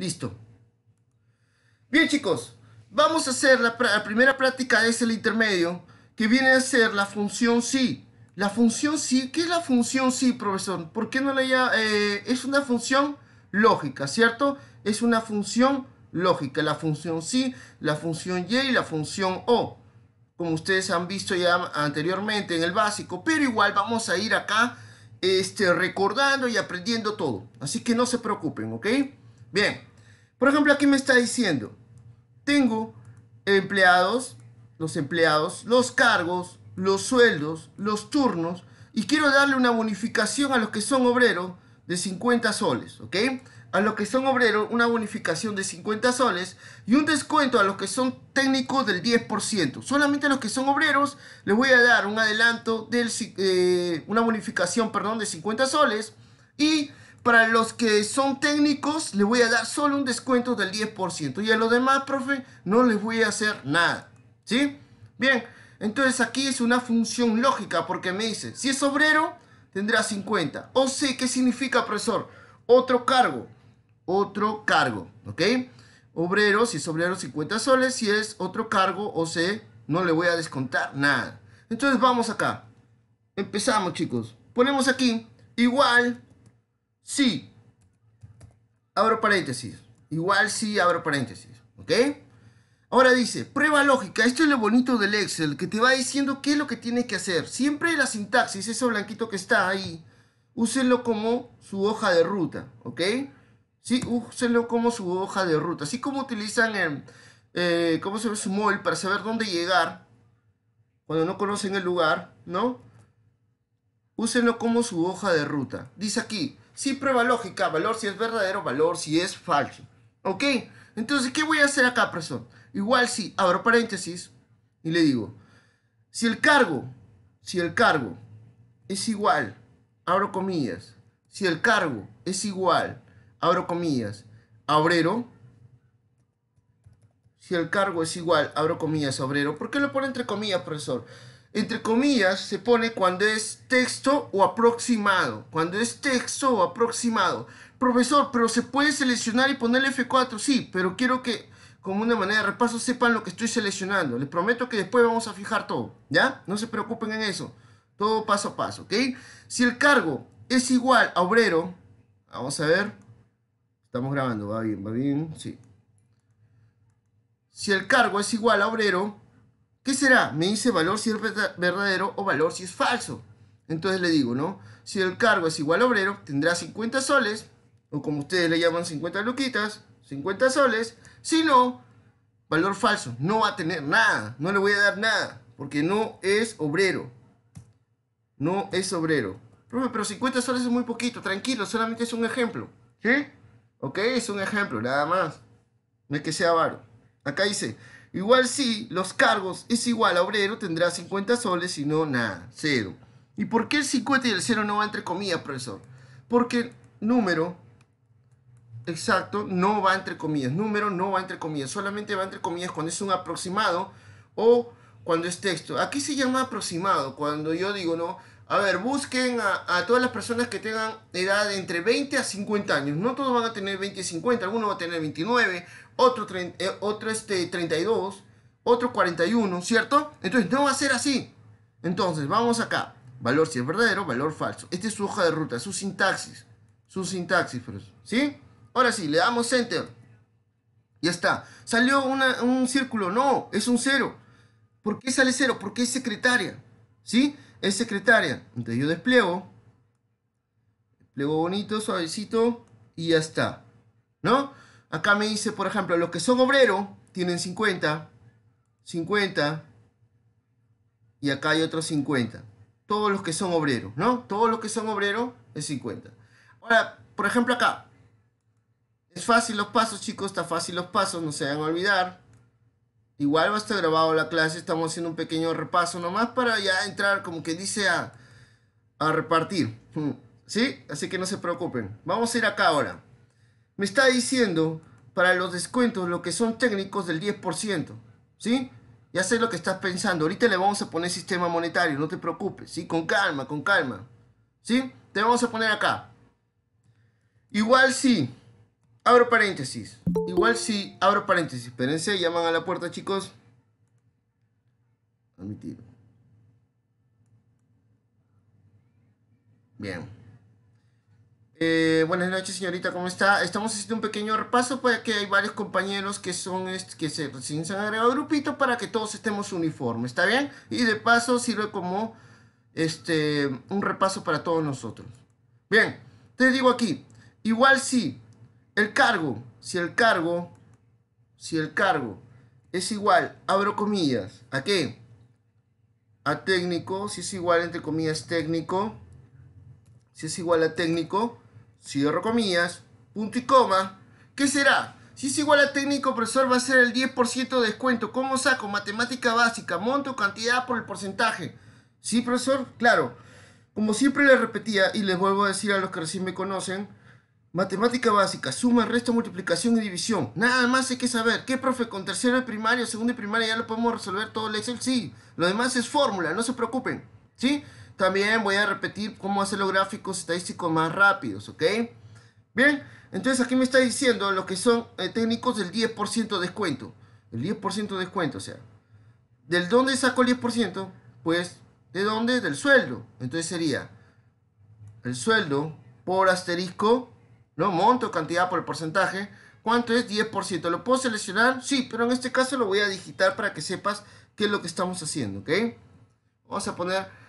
Listo. Bien chicos, vamos a hacer la, primera práctica, es el intermedio, que viene a ser la función si La función si ¿qué es la función sí, profesor? ¿Por qué no la eh, es una función lógica, ¿cierto? Es una función lógica, la función si la función y y la función o, como ustedes han visto ya anteriormente en el básico, pero igual vamos a ir acá este, recordando y aprendiendo todo, así que no se preocupen, ¿ok? Bien. Por ejemplo, aquí me está diciendo, tengo empleados, los empleados, los cargos, los sueldos, los turnos, y quiero darle una bonificación a los que son obreros de 50 soles, ¿ok? A los que son obreros, una bonificación de 50 soles y un descuento a los que son técnicos del 10%. Solamente a los que son obreros les voy a dar un adelanto, del, eh, una bonificación, perdón, de 50 soles y para los que son técnicos, le voy a dar solo un descuento del 10%. Y a los demás, profe, no les voy a hacer nada. ¿Sí? Bien, entonces aquí es una función lógica porque me dice, si es obrero, tendrá 50. O sé, ¿qué significa, profesor? Otro cargo. Otro cargo, ¿ok? Obrero, si es obrero, 50 soles. Si es otro cargo, o sé, no le voy a descontar nada. Entonces vamos acá. Empezamos, chicos. Ponemos aquí igual Sí. Abro paréntesis. Igual sí, abro paréntesis. ¿Ok? Ahora dice, prueba lógica. Esto es lo bonito del Excel, que te va diciendo qué es lo que tienes que hacer. Siempre la sintaxis, eso blanquito que está ahí, úsenlo como su hoja de ruta. ¿Ok? Sí, úsenlo como su hoja de ruta. Así como utilizan el, eh, ¿cómo se ve su móvil para saber dónde llegar cuando no conocen el lugar, ¿no? Úsenlo como su hoja de ruta. Dice aquí, si prueba lógica, valor si es verdadero, valor si es falso. ¿Ok? Entonces, ¿qué voy a hacer acá, profesor? Igual si abro paréntesis y le digo, si el cargo, si el cargo es igual, abro comillas, si el cargo es igual, abro comillas, obrero, si el cargo es igual, abro comillas, obrero, ¿por qué lo pone entre comillas, profesor? entre comillas, se pone cuando es texto o aproximado. Cuando es texto o aproximado. Profesor, pero se puede seleccionar y ponerle F4. Sí, pero quiero que, como una manera de repaso, sepan lo que estoy seleccionando. Les prometo que después vamos a fijar todo. ¿Ya? No se preocupen en eso. Todo paso a paso, ¿ok? Si el cargo es igual a obrero, vamos a ver. Estamos grabando, va bien, va bien, sí. Si el cargo es igual a obrero, ¿Qué será? Me dice valor si es verdadero o valor si es falso. Entonces le digo, ¿no? Si el cargo es igual a obrero, tendrá 50 soles, o como ustedes le llaman 50 luquitas, 50 soles. Si no, valor falso, no va a tener nada, no le voy a dar nada, porque no es obrero. No es obrero. Profe, pero 50 soles es muy poquito, tranquilo, solamente es un ejemplo. ¿Sí? Ok, es un ejemplo, nada más. No es que sea varo. Acá dice, Igual si los cargos es igual a obrero, tendrá 50 soles y no nada, cero. ¿Y por qué el 50 y el cero no va entre comillas, profesor? Porque el número exacto no va entre comillas, número no va entre comillas, solamente va entre comillas cuando es un aproximado o cuando es texto. Aquí se llama aproximado, cuando yo digo, no, a ver, busquen a, todas las personas que tengan edad de entre 20 a 50 años. No todos van a tener 20 y 50, algunos van a tener 29, otro, eh, otro este, 32, otro 41, ¿cierto? Entonces no va a ser así. Entonces vamos acá. Valor si es verdadero, valor falso. Esta es su hoja de ruta, su sintaxis. Su sintaxis, pues, ¿sí? Ahora sí, le damos enter. Ya está. ¿Salió un círculo? No, es un cero. ¿Por qué sale cero? Porque es secretaria. ¿Sí? Es secretaria. Entonces yo despliego. Despliego bonito, suavecito. Y ya está. ¿No? Acá me dice, por ejemplo, los que son obreros tienen 50, 50 y acá hay otros 50. Todos los que son obreros, ¿no? Todos los que son obreros es 50. Ahora, por ejemplo acá. Es fácil los pasos, chicos, está fácil los pasos, no se van a olvidar. Igual va a estar grabado la clase, estamos haciendo un pequeño repaso nomás para ya entrar como que dice a, a repartir. ¿Sí? Así que no se preocupen. Vamos a ir acá ahora me está diciendo para los descuentos lo que son técnicos del 10%, ¿sí? Ya sé lo que estás pensando. Ahorita le vamos a poner sistema monetario, no te preocupes, ¿sí? Con calma, con calma. ¿Sí? Te vamos a poner acá. Igual sí, abro paréntesis. Igual sí, abro paréntesis. Espérense, llaman a la puerta, chicos. Admitir. Bien. Eh, buenas noches, señorita, ¿cómo está? Estamos haciendo un pequeño repaso para pues, que hay varios compañeros que son este, que se recién se han agregado grupito para que todos estemos uniformes, ¿está bien? Y de paso sirve como este un repaso para todos nosotros. Bien, te digo aquí, igual si el cargo, si el cargo, si el cargo es igual, abro comillas, ¿a qué? A técnico, si es igual entre comillas técnico, si es igual a técnico, cierro comillas, punto y coma, ¿qué será? Si es igual a técnico, profesor, va a ser el 10% de descuento. ¿Cómo saco? Matemática básica, monto, cantidad por el porcentaje. ¿Sí, profesor? Claro. Como siempre le repetía y les vuelvo a decir a los que recién me conocen, matemática básica, suma, resto, multiplicación y división. Nada más hay que saber. ¿Qué, profe? Con tercero y primaria, segundo y primaria ya lo podemos resolver todo el Excel. Sí. Lo demás es fórmula, no se preocupen. ¿Sí? También voy a repetir cómo hacer los gráficos estadísticos más rápidos, ¿ok? Bien, entonces aquí me está diciendo lo que son eh, técnicos del 10% de descuento. El 10% de descuento, o sea. ¿Del dónde saco el 10%? Pues, ¿de dónde? Del sueldo. Entonces sería el sueldo por asterisco, ¿no? Monto, cantidad por el porcentaje. ¿Cuánto es? 10%. ¿Lo puedo seleccionar? Sí, pero en este caso lo voy a digitar para que sepas qué es lo que estamos haciendo, ¿ok? Vamos a poner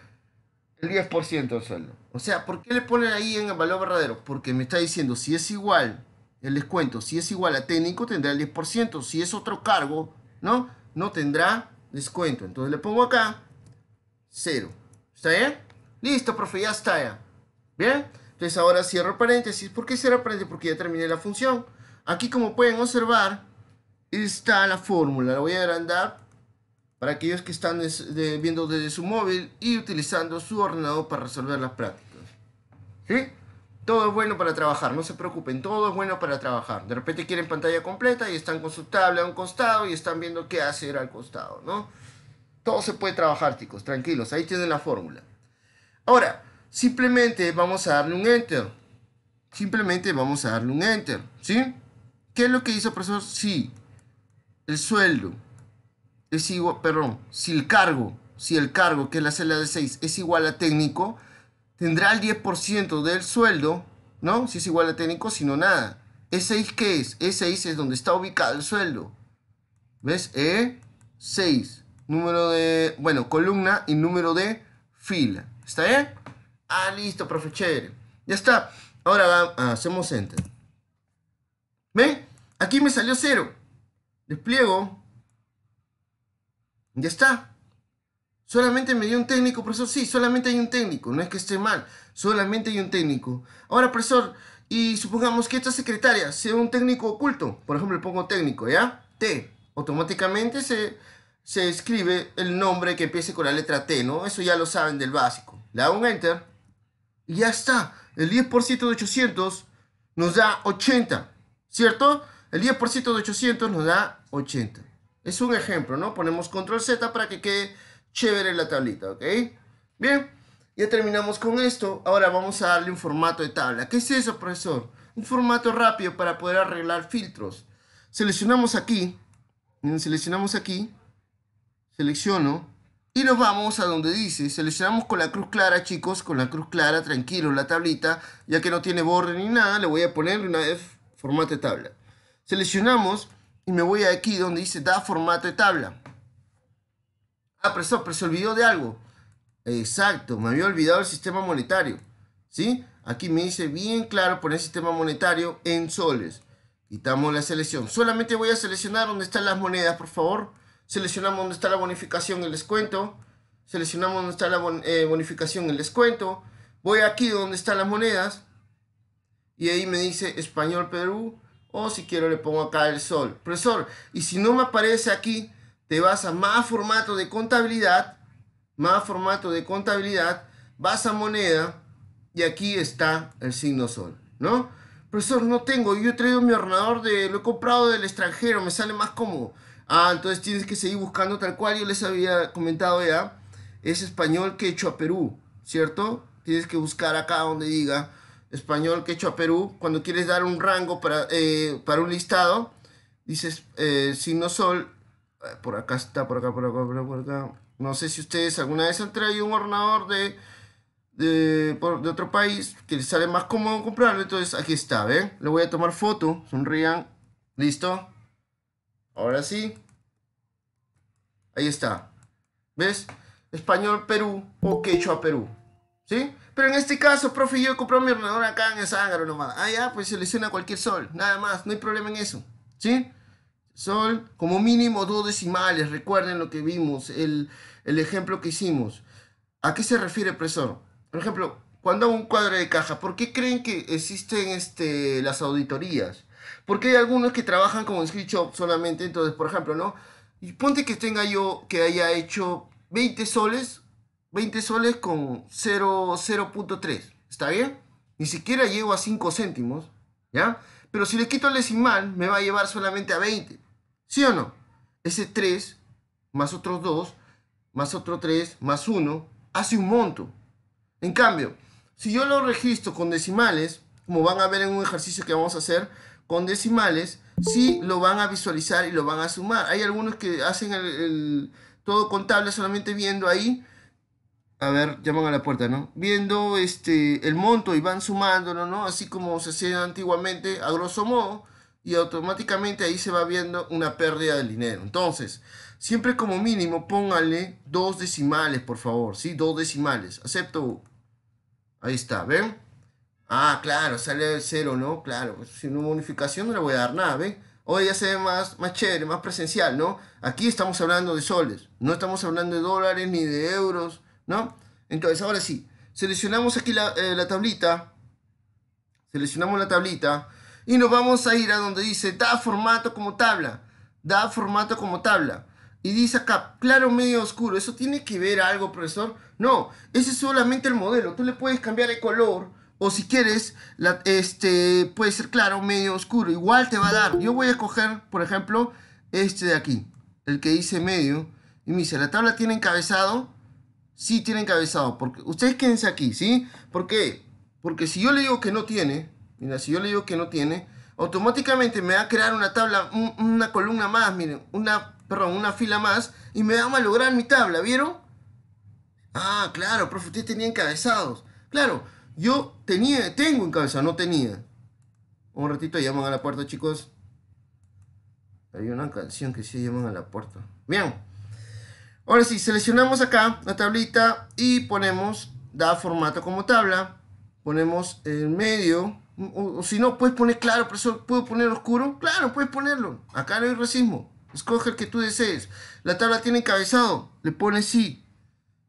el 10% solo. O sea, ¿por qué le ponen ahí en el valor verdadero? Porque me está diciendo, si es igual el descuento, si es igual a técnico, tendrá el 10%. Si es otro cargo, ¿no? No tendrá descuento. Entonces le pongo acá 0. ¿Está bien? Listo, profe, ya está ya. ¿Bien? Entonces ahora cierro paréntesis. ¿Por qué cierro paréntesis? Porque ya terminé la función. Aquí como pueden observar, está la fórmula. La voy a agrandar para aquellos que están viendo desde su móvil y utilizando su ordenador para resolver las prácticas. ¿Sí? Todo es bueno para trabajar, no se preocupen, todo es bueno para trabajar. De repente quieren pantalla completa y están con su tablet a un costado y están viendo qué hacer al costado, ¿no? Todo se puede trabajar, chicos, tranquilos, ahí tienen la fórmula. Ahora, simplemente vamos a darle un enter. Simplemente vamos a darle un enter, ¿sí? ¿Qué es lo que hizo el profesor? Sí, el sueldo es igual, perdón, si el cargo, si el cargo, que es la celda de 6, es igual a técnico, tendrá el 10% del sueldo, ¿no? Si es igual a técnico, sino nada. ¿E6 qué es? E6 es donde está ubicado el sueldo. ¿Ves? E6. Número de, bueno, columna y número de fila. ¿Está bien? Ah, listo, profe, chévere. Ya está. Ahora ah, hacemos enter. ¿Ve? Aquí me salió cero. Despliego ya está. Solamente me dio un técnico, profesor. Sí, solamente hay un técnico. No es que esté mal. Solamente hay un técnico. Ahora, profesor, y supongamos que esta secretaria sea un técnico oculto. Por ejemplo, le pongo técnico, ¿ya? T. Automáticamente se, se escribe el nombre que empiece con la letra T, ¿no? Eso ya lo saben del básico. Le hago un enter. Y ya está. El 10% de 800 nos da 80. ¿Cierto? El 10% de 800 nos da 80. Es un ejemplo, ¿no? Ponemos control Z para que quede chévere la tablita, ¿ok? Bien, ya terminamos con esto. Ahora vamos a darle un formato de tabla. ¿Qué es eso, profesor? Un formato rápido para poder arreglar filtros. Seleccionamos aquí. Seleccionamos aquí. Selecciono. Y nos vamos a donde dice. Seleccionamos con la cruz clara, chicos. Con la cruz clara, tranquilo, la tablita. Ya que no tiene borde ni nada, le voy a poner una vez formato de tabla. Seleccionamos y me voy aquí donde dice da formato de tabla. Ah, pero se olvidó de algo. Exacto, me había olvidado el sistema monetario. ¿Sí? Aquí me dice bien claro poner sistema monetario en soles. Quitamos la selección. Solamente voy a seleccionar donde están las monedas, por favor. Seleccionamos donde está la bonificación, el descuento. Seleccionamos donde está la eh, bonificación, el descuento. Voy aquí donde están las monedas. Y ahí me dice español Perú, o si quiero le pongo acá el sol. Profesor, y si no me aparece aquí, te vas a más formato de contabilidad, más formato de contabilidad, vas a moneda y aquí está el signo sol, ¿no? Profesor, no tengo, yo he traído mi ordenador, de, lo he comprado del extranjero, me sale más cómodo. Ah, entonces tienes que seguir buscando tal cual yo les había comentado ya. Es español que a Perú, ¿cierto? Tienes que buscar acá donde diga español, quechua, Perú, cuando quieres dar un rango para, eh, para un listado, dices eh, signo sol, eh, por acá está, por acá, por acá, por acá, No sé si ustedes alguna vez han traído un ordenador de, de, otro país que les sale más cómodo comprarlo, entonces aquí está, ¿ven? Le voy a tomar foto, sonrían, listo. Ahora sí. Ahí está. ¿Ves? Español Perú o quechua Perú. ¿Sí? Pero en este caso, profe, yo he comprado mi ordenador acá en el Zángaro nomás. Ah, ya, pues selecciona cualquier sol, nada más, no hay problema en eso. ¿Sí? Sol, como mínimo dos decimales, recuerden lo que vimos, el, ejemplo que hicimos. ¿A qué se refiere, profesor? Por ejemplo, cuando hago un cuadro de caja, ¿por qué creen que existen este, las auditorías? Porque hay algunos que trabajan como un solamente, entonces, por ejemplo, ¿no? Y ponte que tenga yo, que haya hecho 20 soles 20 soles con 0.3. ¿Está bien? Ni siquiera llego a 5 céntimos, ¿ya? Pero si le quito el decimal, me va a llevar solamente a 20. ¿Sí o no? Ese 3 más otros 2 más otro 3 más 1 hace un monto. En cambio, si yo lo registro con decimales, como van a ver en un ejercicio que vamos a hacer, con decimales, sí lo van a visualizar y lo van a sumar. Hay algunos que hacen el todo contable solamente viendo ahí a ver, llaman a la puerta, ¿no? Viendo este, el monto y van sumándolo, ¿no? Así como se hacía antiguamente, a grosso modo, y automáticamente ahí se va viendo una pérdida de dinero. Entonces, siempre como mínimo, póngale dos decimales, por favor, ¿sí? Dos decimales. Acepto. Ahí está, ¿ven? Ah, claro, sale el cero, ¿no? Claro, pues, no una bonificación no le voy a dar nada, ¿ven? Hoy ya se ve más, más chévere, más presencial, ¿no? Aquí estamos hablando de soles, no estamos hablando de dólares ni de euros ¿no? Entonces, ahora sí, seleccionamos aquí eh, la, tablita, seleccionamos la tablita y nos vamos a ir a donde dice da formato como tabla, da formato como tabla. Y dice acá, claro, medio oscuro. ¿Eso tiene que ver algo, profesor? No, ese es solamente el modelo. Tú le puedes cambiar el color. O si quieres, este, puede ser claro, medio oscuro. Igual te va a dar. Yo voy a escoger, por ejemplo, este de aquí. El que dice medio. Y me dice, la tabla tiene encabezado sí tienen encabezado. Porque, ustedes quédense aquí, ¿sí? ¿Por Porque si yo le digo que no tiene, mira, si yo le digo que no tiene, automáticamente me va a crear una tabla, una columna más, miren, una, perdón, una fila más, y me va a malograr mi tabla, ¿vieron? Ah, claro, profe, usted tenía encabezados. Claro, yo tenía, tengo encabezado, no tenía. Un ratito llaman a la puerta, chicos. Hay una canción que sí llaman a la puerta. Bien. Ahora sí, seleccionamos acá la tablita y ponemos da formato como tabla. Ponemos en medio. O, si no, puedes poner claro, puedo poner oscuro. Claro, puedes ponerlo. Acá no hay racismo. Escoge el que tú desees. La tabla tiene encabezado. Le pones sí.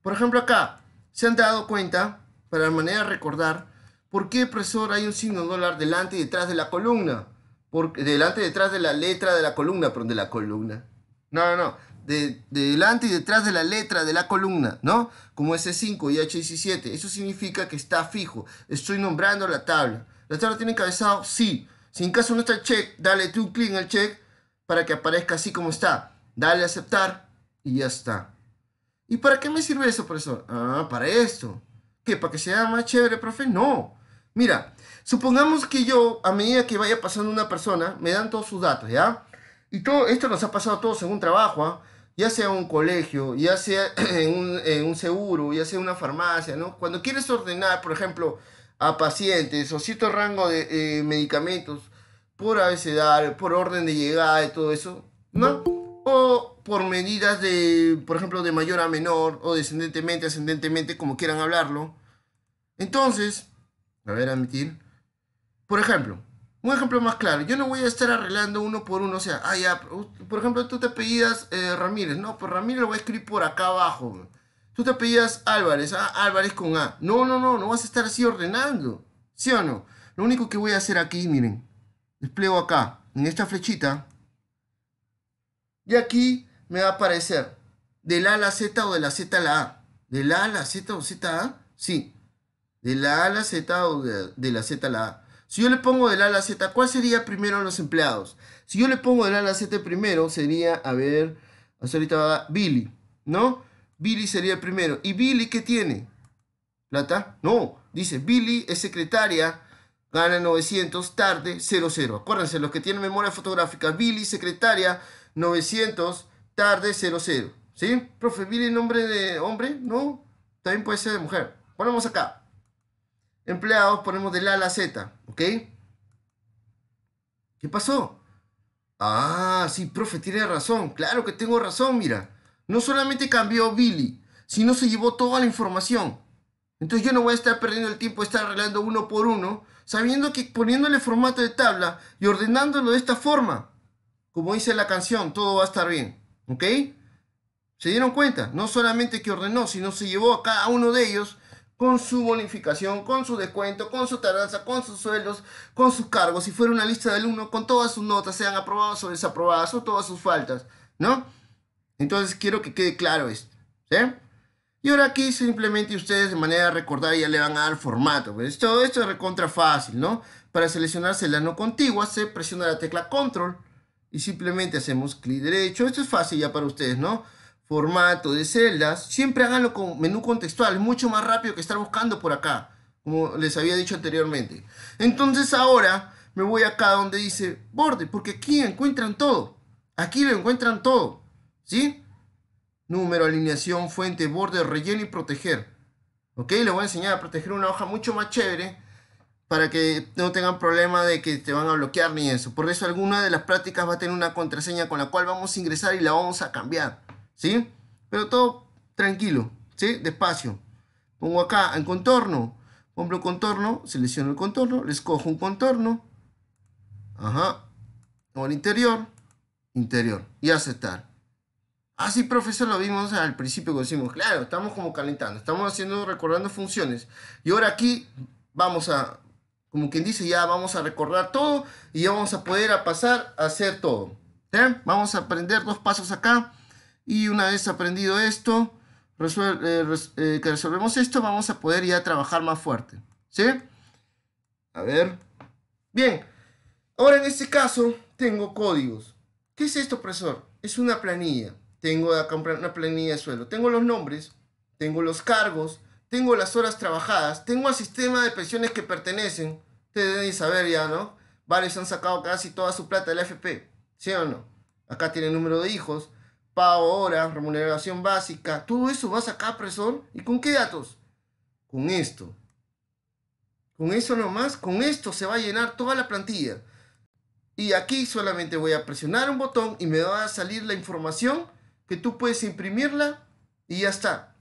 Por ejemplo, acá. Se han dado cuenta, para manera de recordar, por qué profesor hay un signo dólar delante y detrás de la columna. Porque delante y detrás de la letra de la columna, perdón, de la columna. No, no, no de, delante y detrás de la letra de la columna, ¿no? Como S5 y H17. Eso significa que está fijo. Estoy nombrando la tabla. ¿La tabla tiene encabezado? Sí. Si en caso no está el check, dale un clic en el check para que aparezca así como está. Dale a aceptar y ya está. ¿Y para qué me sirve eso, profesor? Ah, para esto. ¿Qué? ¿Para que sea más chévere, profe? No. Mira, supongamos que yo, a medida que vaya pasando una persona, me dan todos sus datos, ¿ya? Y todo esto nos ha pasado a todos en un trabajo, ¿ah? ya sea un colegio, ya sea en un, seguro, ya sea una farmacia, ¿no? Cuando quieres ordenar, por ejemplo, a pacientes o cierto rango de eh, medicamentos por obesidad, por orden de llegada y todo eso, ¿no? O por medidas de, por ejemplo, de mayor a menor o descendentemente, ascendentemente, como quieran hablarlo. Entonces, a ver, admitir, por ejemplo, un ejemplo más claro, yo no voy a estar arreglando uno por uno, o sea, ah, por ejemplo, tú te pedías eh, Ramírez, no, pues Ramírez lo voy a escribir por acá abajo. Tú te pedías Álvarez, ah, Álvarez con A. No, no, no, no vas a estar así ordenando, ¿sí o no? Lo único que voy a hacer aquí, miren, desplego acá, en esta flechita, y aquí me va a aparecer del A a la Z o de la Z a la A. ¿Del A a la Z o Z a Sí. De la A la Z o de, de la Z a la A. Si yo le pongo del A a la Z, ¿cuál sería primero los empleados? Si yo le pongo del A a Z primero, sería, a ver, ahorita va Billy, ¿no? Billy sería el primero. ¿Y Billy qué tiene? ¿Plata? No. Dice, Billy es secretaria, gana 900, tarde, 00. Acuérdense, los que tienen memoria fotográfica, Billy, secretaria, 900, tarde, 00. ¿Sí? Profe, Billy, nombre de hombre, ¿no? También puede ser de mujer. Ponemos acá empleados, ponemos de A a la Z, ¿ok? ¿Qué pasó? Ah, sí, profe, tiene razón. Claro que tengo razón, mira. No solamente cambió Billy, sino se llevó toda la información. Entonces yo no voy a estar perdiendo el tiempo de estar arreglando uno por uno, sabiendo que poniéndole formato de tabla y ordenándolo de esta forma, como dice la canción, todo va a estar bien. ¿Ok? ¿Se dieron cuenta? No solamente que ordenó, sino se llevó a cada uno de ellos con su bonificación, con su descuento, con su tardanza, con sus sueldos, con sus cargos, si fuera una lista de alumnos, con todas sus notas, sean aprobadas o desaprobadas, o todas sus faltas, ¿no? Entonces quiero que quede claro esto, ¿sí? Y ahora aquí simplemente ustedes de manera recordada ya le van a dar formato, pues, todo esto es recontra fácil, ¿no? Para seleccionarse la no contigua se presiona la tecla control y simplemente hacemos clic derecho, esto es fácil ya para ustedes, ¿no? formato de celdas, siempre háganlo con menú contextual, es mucho más rápido que estar buscando por acá, como les había dicho anteriormente. Entonces ahora me voy acá donde dice borde, porque aquí encuentran todo, aquí lo encuentran todo, ¿sí? Número, alineación, fuente, borde, relleno y proteger. ¿Ok? Les voy a enseñar a proteger una hoja mucho más chévere para que no tengan problema de que te van a bloquear ni eso. Por eso alguna de las prácticas va a tener una contraseña con la cual vamos a ingresar y la vamos a cambiar. ¿sí? Pero todo tranquilo, ¿sí? Despacio. Pongo acá en contorno, pongo contorno, selecciono el contorno, les cojo un contorno, ajá, o el interior, interior, y aceptar. Así, ah, profesor, lo vimos al principio que decimos, claro, estamos como calentando, estamos haciendo, recordando funciones. Y ahora aquí vamos a, como quien dice, ya vamos a recordar todo y ya vamos a poder a pasar a hacer todo. ¿eh? Vamos a aprender dos pasos acá y una vez aprendido esto, eh, eh, que resolvemos esto, vamos a poder ya trabajar más fuerte. ¿Sí? A ver. Bien. Ahora en este caso tengo códigos. ¿Qué es esto, profesor? Es una planilla. Tengo acá una planilla de sueldo. Tengo los nombres, tengo los cargos, tengo las horas trabajadas, tengo el sistema de pensiones que pertenecen. Ustedes deben saber ya, ¿no? Varios han sacado casi toda su plata del FP. ¿Sí o no? Acá tiene el número de hijos, pago hora, remuneración básica, todo eso vas a presón y con qué datos? Con esto. Con eso nomás, con esto se va a llenar toda la plantilla. Y aquí solamente voy a presionar un botón y me va a salir la información que tú puedes imprimirla y ya está.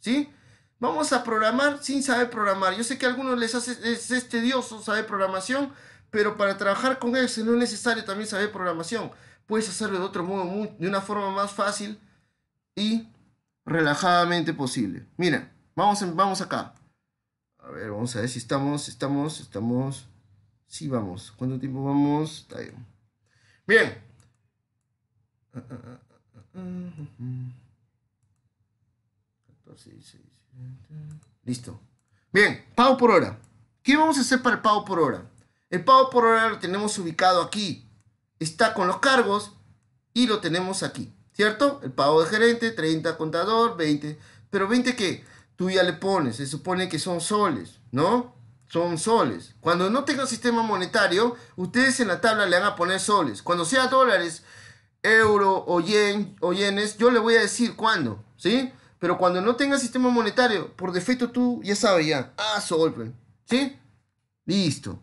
¿Sí? Vamos a programar sin saber programar. Yo sé que a algunos les hace, es, es tedioso saber programación, pero para trabajar con eso no es necesario también saber programación puedes hacerlo de otro modo, de una forma más fácil y relajadamente posible. Mira, vamos, vamos acá. A ver, vamos a ver si estamos, estamos, estamos. Sí, vamos. ¿Cuánto tiempo vamos? Está bien. Bien. Ah, ah, ah, Listo. Bien, pago por hora. ¿Qué vamos a hacer para el pago por hora? El pago por hora lo tenemos ubicado aquí está con los cargos y lo tenemos aquí, ¿cierto? El pago de gerente, 30 contador, 20. Pero 20 ¿qué? tú ya le pones, se supone que son soles, ¿no? Son soles. Cuando no tenga sistema monetario, ustedes en la tabla le van a poner soles. Cuando sea dólares, euro o, yen, o yenes, yo le voy a decir cuándo, ¿sí? Pero cuando no tenga sistema monetario, por defecto tú ya sabes ya. Ah, soles! Pues, ¿sí? Listo.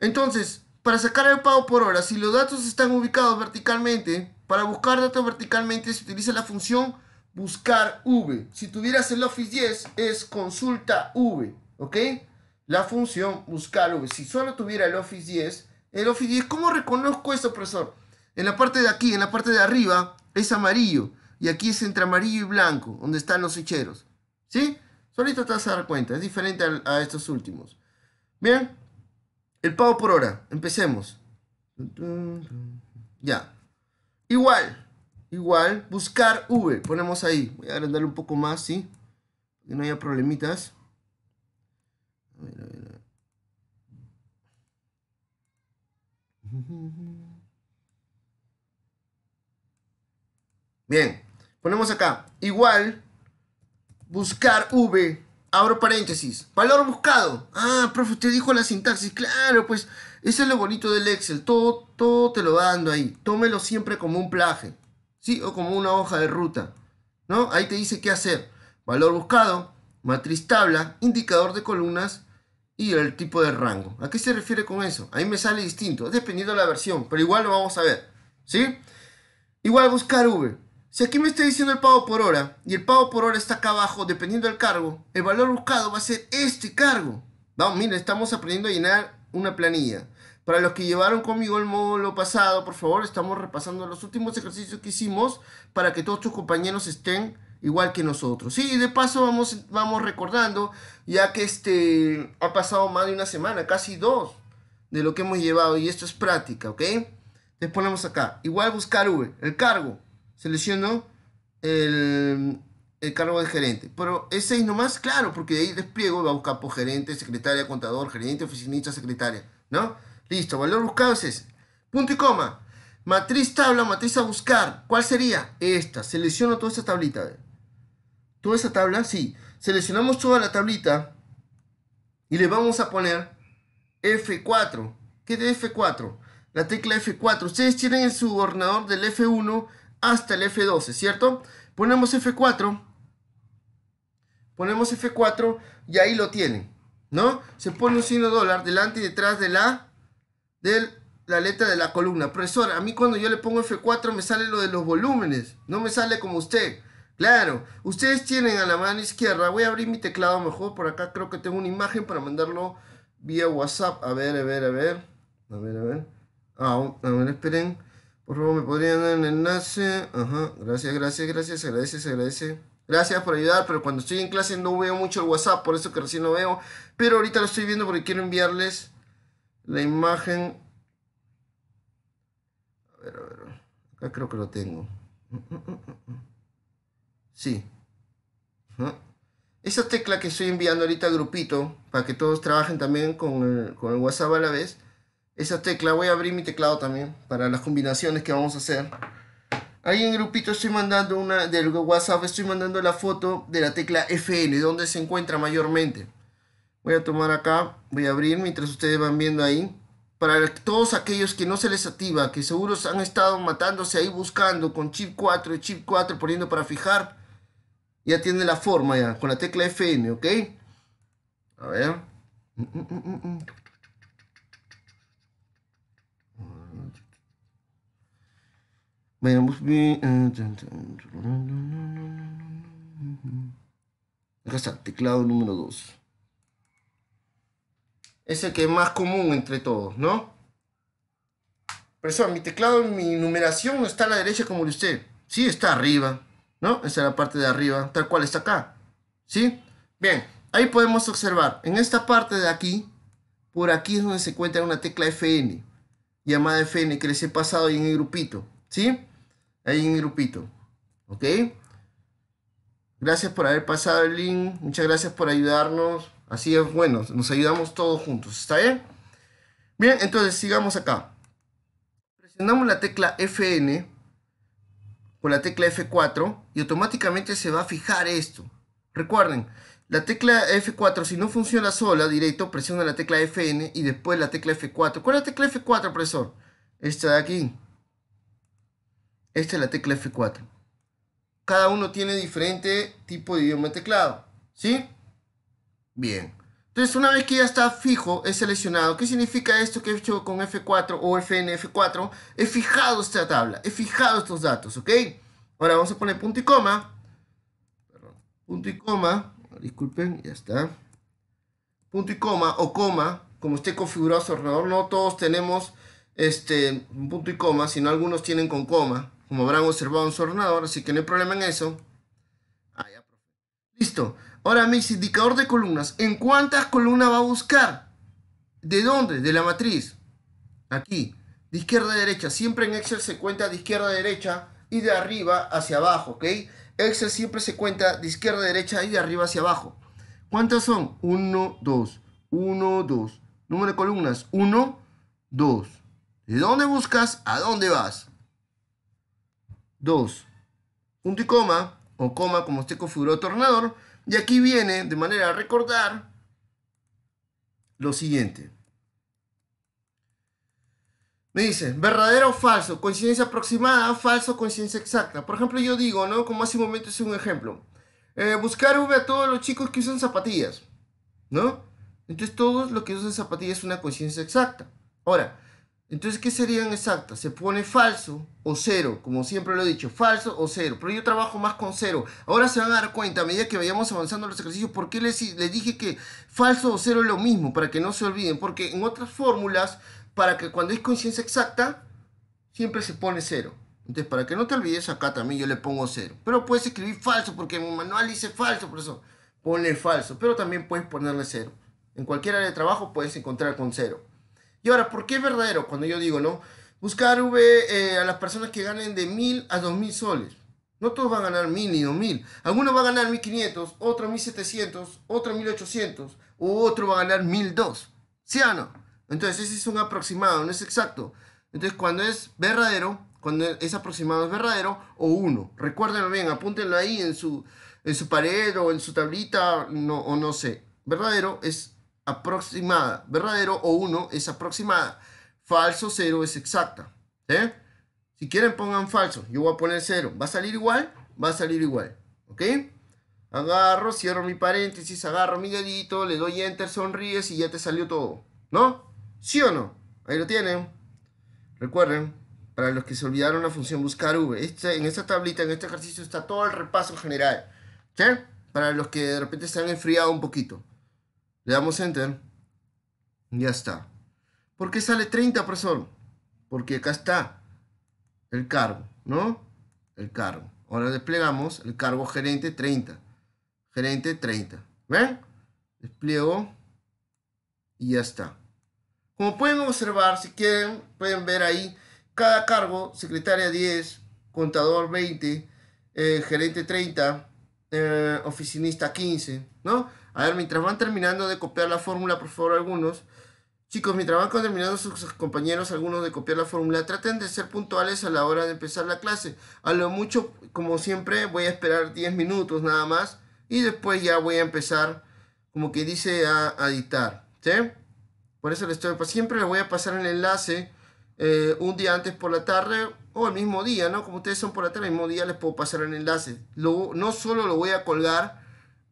Entonces, para sacar el pago por hora. Si los datos están ubicados verticalmente, para buscar datos verticalmente se utiliza la función buscar V. Si tuvieras el Office 10 es consulta V, ¿ok? La función buscar V. Si solo tuviera el Office 10, el Office 10, ¿cómo reconozco esto, profesor? En la parte de aquí, en la parte de arriba, es amarillo. Y aquí es entre amarillo y blanco, donde están los ficheros. ¿Sí? Solito te vas a dar cuenta, es diferente a, a estos últimos. Bien, el pago por hora. Empecemos. Ya. Igual. Igual. Buscar V. Ponemos ahí. Voy a agrandarle un poco más, ¿sí? Que no haya problemitas. Bien. Ponemos acá. Igual. Buscar V abro paréntesis, valor buscado. Ah, profe, usted dijo la sintaxis. Claro, pues eso es lo bonito del Excel. Todo, todo te lo va dando ahí. Tómelo siempre como un plaje, ¿sí? O como una hoja de ruta, ¿no? Ahí te dice qué hacer. Valor buscado, matriz tabla, indicador de columnas y el tipo de rango. ¿A qué se refiere con eso? Ahí me sale distinto, dependiendo de la versión, pero igual lo vamos a ver, ¿sí? Igual buscar V. Si aquí me está diciendo el pago por hora y el pago por hora está acá abajo, dependiendo del cargo, el valor buscado va a ser este cargo. Vamos, mira, estamos aprendiendo a llenar una planilla. Para los que llevaron conmigo el módulo pasado, por favor, estamos repasando los últimos ejercicios que hicimos para que todos tus compañeros estén igual que nosotros. Sí, y de paso vamos, vamos recordando, ya que este, ha pasado más de una semana, casi dos, de lo que hemos llevado y esto es práctica, ¿ok? Les ponemos acá, igual buscar V, el cargo, Selecciono el, cargo de gerente. Pero es seis nomás, claro, porque de ahí despliego, va a buscar por gerente, secretaria, contador, gerente, oficinista, secretaria, ¿no? Listo, valor buscado es ese. Punto y coma. Matriz tabla, matriz a buscar. ¿Cuál sería? Esta. Selecciono toda esa tablita. Toda esa tabla, sí. Seleccionamos toda la tablita y le vamos a poner F4. ¿Qué es F4? La tecla F4. Ustedes tienen en su ordenador del F1 hasta el F12, ¿cierto? Ponemos F4, ponemos F4 y ahí lo tienen, ¿no? Se pone un signo dólar delante y detrás de la, de la letra de la columna. Profesor, a mí cuando yo le pongo F4 me sale lo de los volúmenes, no me sale como usted. Claro, ustedes tienen a la mano izquierda, voy a abrir mi teclado mejor, por acá creo que tengo una imagen para mandarlo vía WhatsApp. A ver, a ver, a ver. A ver, a ver. Ah, a ver, esperen. Por favor, ¿me podrían dar el enlace? Ajá, gracias, gracias, gracias, se agradece, se agradece. Gracias por ayudar, pero cuando estoy en clase no veo mucho el WhatsApp, por eso que recién lo veo. Pero ahorita lo estoy viendo porque quiero enviarles la imagen. A ver, a ver, acá creo que lo tengo. Sí. Esa tecla que estoy enviando ahorita al grupito, para que todos trabajen también con el WhatsApp a la vez, esa tecla. Voy a abrir mi teclado también para las combinaciones que vamos a hacer. Ahí en grupito estoy mandando una del WhatsApp, estoy mandando la foto de la tecla FN, donde se encuentra mayormente. Voy a tomar acá, voy a abrir mientras ustedes van viendo ahí. Para todos aquellos que no se les activa, que seguro han estado matándose ahí buscando con chip 4 y chip 4 poniendo para fijar, ya tiene la forma ya, con la tecla FN, ¿ok? A ver. Mm, mm, mm, bien. Acá está, teclado número 2. Es el que es más común entre todos, ¿no? pero eso mi teclado, mi numeración no está a la derecha como usted. Sí, está arriba, ¿no? Esa es la parte de arriba, tal cual está acá. ¿Sí? Bien, ahí podemos observar. En esta parte de aquí, por aquí es donde se encuentra una tecla FN. Llamada FN, que les he pasado ahí en el grupito. ¿Sí? ahí en mi grupito. ¿Ok? Gracias por haber pasado el link. Muchas gracias por ayudarnos. Así es, bueno, nos ayudamos todos juntos. ¿Está bien? Bien, entonces sigamos acá. Presionamos la tecla Fn con la tecla F4 y automáticamente se va a fijar esto. Recuerden, la tecla F4, si no funciona sola, directo, presiona la tecla Fn y después la tecla F4. ¿Cuál es la tecla F4, profesor? Esta de aquí. Esta es la tecla F4. Cada uno tiene diferente tipo de idioma teclado. ¿Sí? Bien. Entonces, una vez que ya está fijo, es seleccionado. ¿Qué significa esto que he hecho con F4 o fnf F4? He fijado esta tabla, he fijado estos datos, ¿ok? Ahora vamos a poner punto y coma. Perdón, punto y coma. Disculpen, ya está. Punto y coma o coma, como esté configurado su ordenador. No todos tenemos este, punto y coma, sino algunos tienen con coma como habrán observado en su ordenador, así que no hay problema en eso. Ah, Listo. Ahora mis indicador de columnas. ¿En cuántas columnas va a buscar? ¿De dónde? De la matriz. Aquí. De izquierda a derecha. Siempre en Excel se cuenta de izquierda a derecha y de arriba hacia abajo, ¿ok? Excel siempre se cuenta de izquierda a derecha y de arriba hacia abajo. ¿Cuántas son? 1, 2, 1, 2. Número de columnas, 1, 2. ¿De dónde buscas? ¿A dónde vas? 2. Punto y coma, o coma como usted configuró Tornador. Y aquí viene, de manera a recordar, lo siguiente. Me dice, verdadero o falso, coincidencia aproximada, falso, coincidencia exacta. Por ejemplo, yo digo, ¿no? Como hace un momento hice un ejemplo. Eh, buscar V a todos los chicos que usan zapatillas, ¿no? Entonces todos los que usan zapatillas es una coincidencia exacta. Ahora, entonces, ¿qué serían exactas? Se pone falso o cero, como siempre lo he dicho, falso o cero. Pero yo trabajo más con cero. Ahora se van a dar cuenta, a medida que vayamos avanzando los ejercicios, por qué les, dije que falso o cero es lo mismo, para que no se olviden. Porque en otras fórmulas, para que cuando es conciencia exacta, siempre se pone cero. Entonces, para que no te olvides, acá también yo le pongo cero. Pero puedes escribir falso, porque en mi manual dice falso, por eso pone falso. Pero también puedes ponerle cero. En cualquier área de trabajo puedes encontrar con cero. Y ahora, ¿por qué es verdadero? Cuando yo digo, ¿no? Buscar V eh, a las personas que ganen de mil a dos mil soles. No todos van a ganar 1000 ni 2000. Algunos van a ganar 1500, otros 1700, otros 1800, o otro va a ganar 1002. ¿Sí o no? Entonces, ese es un aproximado, no es exacto. Entonces, cuando es verdadero, cuando es aproximado es verdadero, o uno. Recuérdenlo bien, apúntenlo ahí en su, en su pared o en su tablita, no, o no sé. Verdadero es aproximada. Verdadero o 1 es aproximada. Falso 0 es exacta. ¿eh? Si quieren pongan falso. Yo voy a poner 0. ¿Va a salir igual? Va a salir igual. ¿Ok? Agarro, cierro mi paréntesis, agarro mi dedito, le doy enter, sonríes y ya te salió todo. ¿No? ¿Sí o no? Ahí lo tienen. Recuerden, para los que se olvidaron la función buscar V, este, en esta tablita, en este ejercicio está todo el repaso general. Para los que de repente se han enfriado un poquito. Le damos enter. Ya está. ¿Por qué sale 30 profesor? Porque acá está el cargo, ¿no? El cargo. Ahora desplegamos el cargo gerente 30. Gerente 30. ¿Ven? Despliego y ya está. Como pueden observar, si quieren, pueden ver ahí cada cargo, secretaria 10, contador 20, eh, gerente 30, eh, oficinista 15, ¿no? A ver, mientras van terminando de copiar la fórmula, por favor, algunos. Chicos, mientras van terminando sus compañeros, algunos de copiar la fórmula, traten de ser puntuales a la hora de empezar la clase. A lo mucho, como siempre, voy a esperar 10 minutos nada más y después ya voy a empezar, como que dice, a, editar. ¿Sí? Por eso les estoy, pues, siempre les voy a pasar el enlace eh, un día antes por la tarde o el mismo día, ¿no? Como ustedes son por la tarde, el mismo día les puedo pasar el enlace. luego no solo lo voy a colgar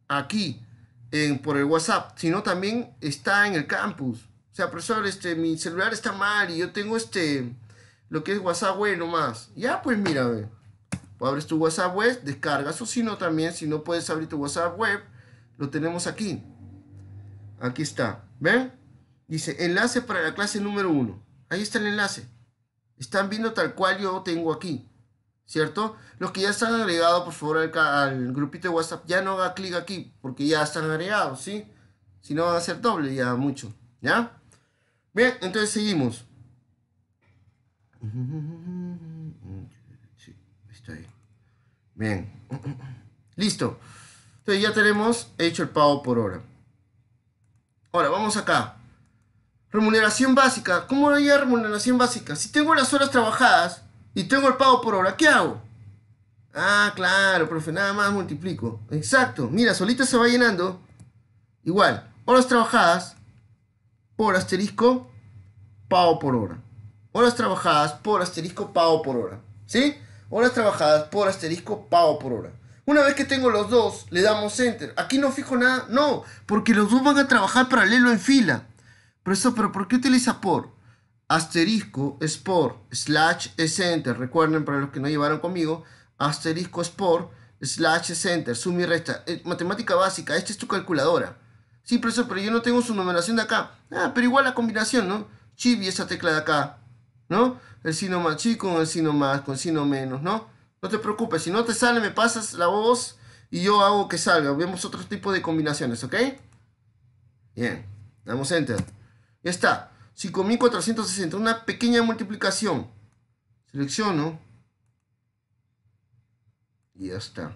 aquí, en, por el WhatsApp, sino también está en el campus. O sea, profesor, este, mi celular está mal y yo tengo este, lo que es WhatsApp web nomás. Ya, pues mira, ve. abres tu WhatsApp web, descargas, o si no también, si no puedes abrir tu WhatsApp web, lo tenemos aquí. Aquí está, ¿ven? Dice, enlace para la clase número uno, Ahí está el enlace. Están viendo tal cual yo tengo aquí. ¿cierto? Los que ya están agregados, por favor, al, grupito de WhatsApp, ya no haga clic aquí, porque ya están agregados, ¿sí? Si no, va a ser doble ya mucho, ¿ya? Bien, entonces seguimos. Sí, está Bien. Listo. Entonces ya tenemos hecho el pago por hora. Ahora, vamos acá. Remuneración básica. ¿Cómo haría remuneración básica? Si tengo las horas trabajadas, y tengo el pago por hora, ¿qué hago? Ah, claro, profe, nada más multiplico. Exacto, mira, solita se va llenando. Igual, horas trabajadas por asterisco, pago por hora. Horas trabajadas por asterisco, pago por hora. ¿Sí? Horas trabajadas por asterisco, pago por hora. Una vez que tengo los dos, le damos enter. Aquí no fijo nada, no, porque los dos van a trabajar paralelo en fila. Por eso, pero ¿por qué utiliza por? asterisco sport slash center. Recuerden para los que no llevaron conmigo, asterisco sport slash center, suma y resta. Eh, matemática básica, esta es tu calculadora. Sí, profesor, pero yo no tengo su numeración de acá. Ah, pero igual la combinación, ¿no? chibi esa tecla de acá, ¿no? El sino más chico, el sino más, con sino menos, ¿no? No te preocupes, si no te sale, me pasas la voz y yo hago que salga. Vemos otro tipo de combinaciones, ¿ok? Bien, damos enter. Ya está. 5460, una pequeña multiplicación. Selecciono. Y ya está.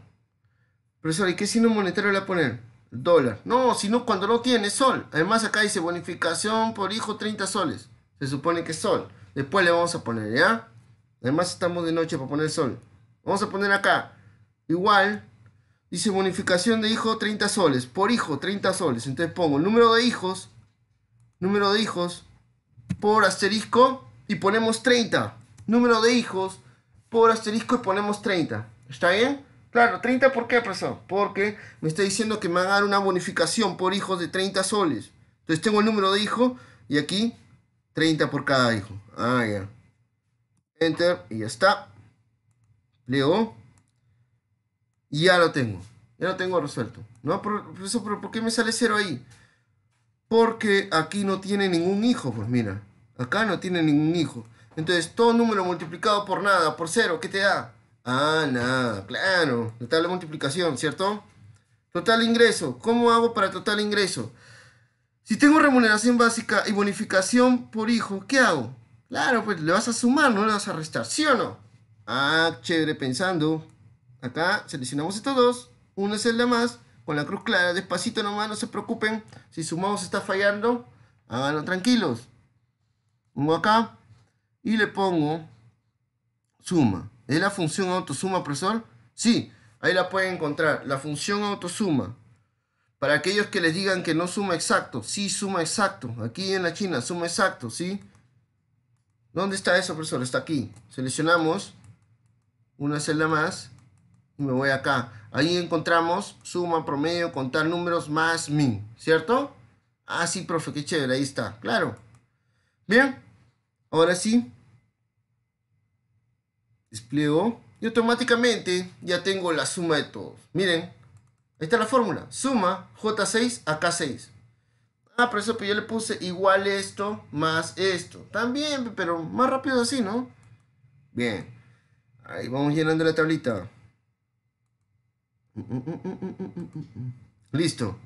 Profesor, ¿y qué signo monetario le voy a poner? Dólar. No, sino cuando no tiene sol. Además acá dice bonificación por hijo 30 soles. Se supone que es sol. Después le vamos a poner, ¿ya? Además estamos de noche para poner sol. Vamos a poner acá. Igual. Dice bonificación de hijo 30 soles. Por hijo 30 soles. Entonces pongo número de hijos. Número de hijos por asterisco y ponemos 30. Número de hijos por asterisco y ponemos 30. ¿Está bien? Claro, 30 ¿por qué, profesor? Porque me está diciendo que me va a dar una bonificación por hijos de 30 soles. Entonces tengo el número de hijos y aquí 30 por cada hijo. Ah, ya. Enter y ya está. Leo. Y ya lo tengo. Ya lo tengo resuelto. No, profesor, ¿por qué me sale cero ahí? porque aquí no tiene ningún hijo, pues mira, acá no tiene ningún hijo. Entonces, todo número multiplicado por nada, por cero, ¿qué te da? Ah, nada, claro, Total de multiplicación, ¿cierto? Total ingreso, ¿cómo hago para total ingreso? Si tengo remuneración básica y bonificación por hijo, ¿qué hago? Claro, pues le vas a sumar, no le vas a restar, ¿sí o no? Ah, chévere, pensando. Acá seleccionamos estos dos, uno es el de más, con la cruz clara, despacito nomás, no se preocupen. Si su está fallando, háganlo tranquilos. Pongo acá y le pongo suma. ¿Es la función suma profesor? Sí, ahí la pueden encontrar, la función auto suma Para aquellos que les digan que no suma exacto, sí suma exacto. Aquí en la China, suma exacto, ¿sí? ¿Dónde está eso, profesor? Está aquí. Seleccionamos una celda más me voy acá. Ahí encontramos suma, promedio, contar números más min, ¿cierto? Ah, sí, profe, qué chévere, ahí está, claro. Bien, ahora sí. Despliego. Y automáticamente ya tengo la suma de todos. Miren, ahí está la fórmula. Suma J6 a K6. Ah, por eso pues, yo le puse igual esto más esto. También, pero más rápido así, ¿no? Bien. Ahí vamos llenando la tablita. Listo.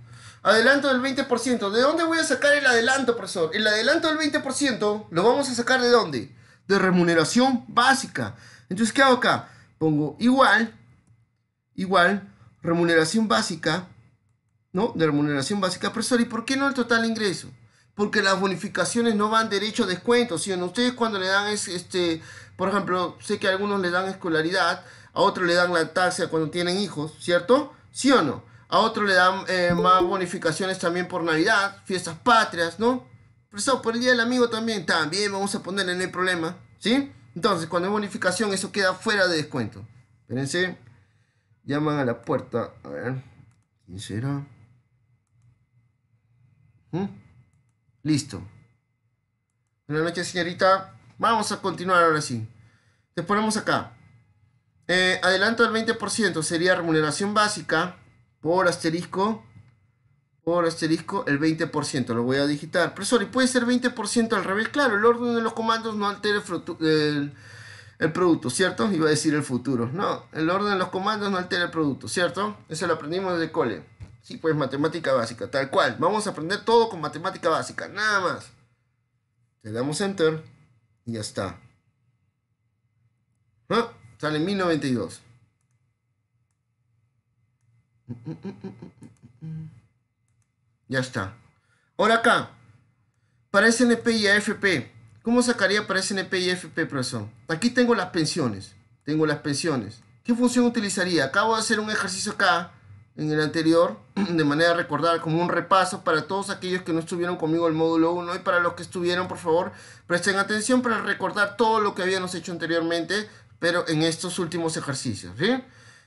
Adelanto del 20%. ¿De dónde voy a sacar el adelanto, profesor? El adelanto del 20% lo vamos a sacar de dónde? De remuneración básica. Entonces, ¿qué hago acá? Pongo igual, igual, remuneración básica, ¿no? De remuneración básica, profesor. ¿Y por qué no el total ingreso? Porque las bonificaciones no van derecho a descuento, ¿sí? Ustedes cuando le dan, es, este, por ejemplo, sé que algunos le dan escolaridad, a otro le dan la taxa cuando tienen hijos, ¿cierto? ¿Sí o no? A otro le dan eh, más bonificaciones también por Navidad, fiestas patrias, ¿no? Por eso, por el Día del Amigo también, también vamos a ponerle, en el problema, ¿sí? Entonces, cuando hay bonificación, eso queda fuera de descuento. Espérense, llaman a la puerta, a ver, ¿quién será? ¿Mm? Listo. Buenas noches, señorita. Vamos a continuar ahora sí. Te ponemos acá. Eh, adelanto del 20% sería remuneración básica por asterisco. Por asterisco, el 20%. Lo voy a digitar. Profesor, ¿y puede ser 20% al revés? Claro, el orden de los comandos no altera el, el, producto, ¿cierto? Iba a decir el futuro. No, el orden de los comandos no altera el producto, ¿cierto? Eso lo aprendimos desde cole. Sí, pues matemática básica, tal cual. Vamos a aprender todo con matemática básica, nada más. Le damos enter y ya está. ¿Ah? Sale en 1092. Ya está. Ahora acá, para SNP y AFP, ¿cómo sacaría para SNP y AFP, profesor? Aquí tengo las pensiones. Tengo las pensiones. ¿Qué función utilizaría? Acabo de hacer un ejercicio acá, en el anterior, de manera de recordar como un repaso para todos aquellos que no estuvieron conmigo el módulo 1 y para los que estuvieron, por favor, presten atención para recordar todo lo que habíamos hecho anteriormente pero en estos últimos ejercicios. ¿sí?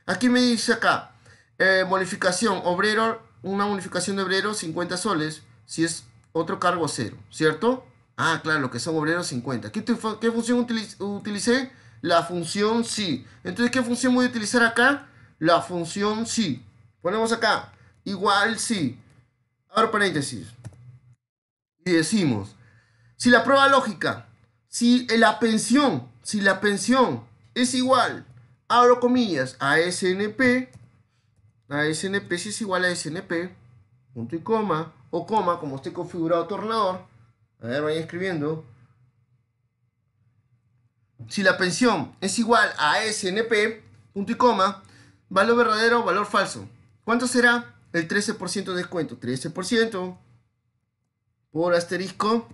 Aquí me dice acá, eh, bonificación, obrero, una bonificación de obrero 50 soles, si es otro cargo cero, ¿cierto? Ah, claro, lo que son obreros 50. ¿Qué, función utilicé? La función sí. Entonces, ¿qué función voy a utilizar acá? La función sí. Ponemos acá, igual sí. Ahora paréntesis. Y decimos, si la prueba lógica, si la pensión, si la pensión es igual, abro comillas, a SNP, a SNP si es igual a SNP, punto y coma, o coma, como esté configurado tu ordenador, a ver, vaya escribiendo, si la pensión es igual a SNP, punto y coma, valor verdadero o valor falso. ¿Cuánto será? El 13% de descuento. 13% por asterisco.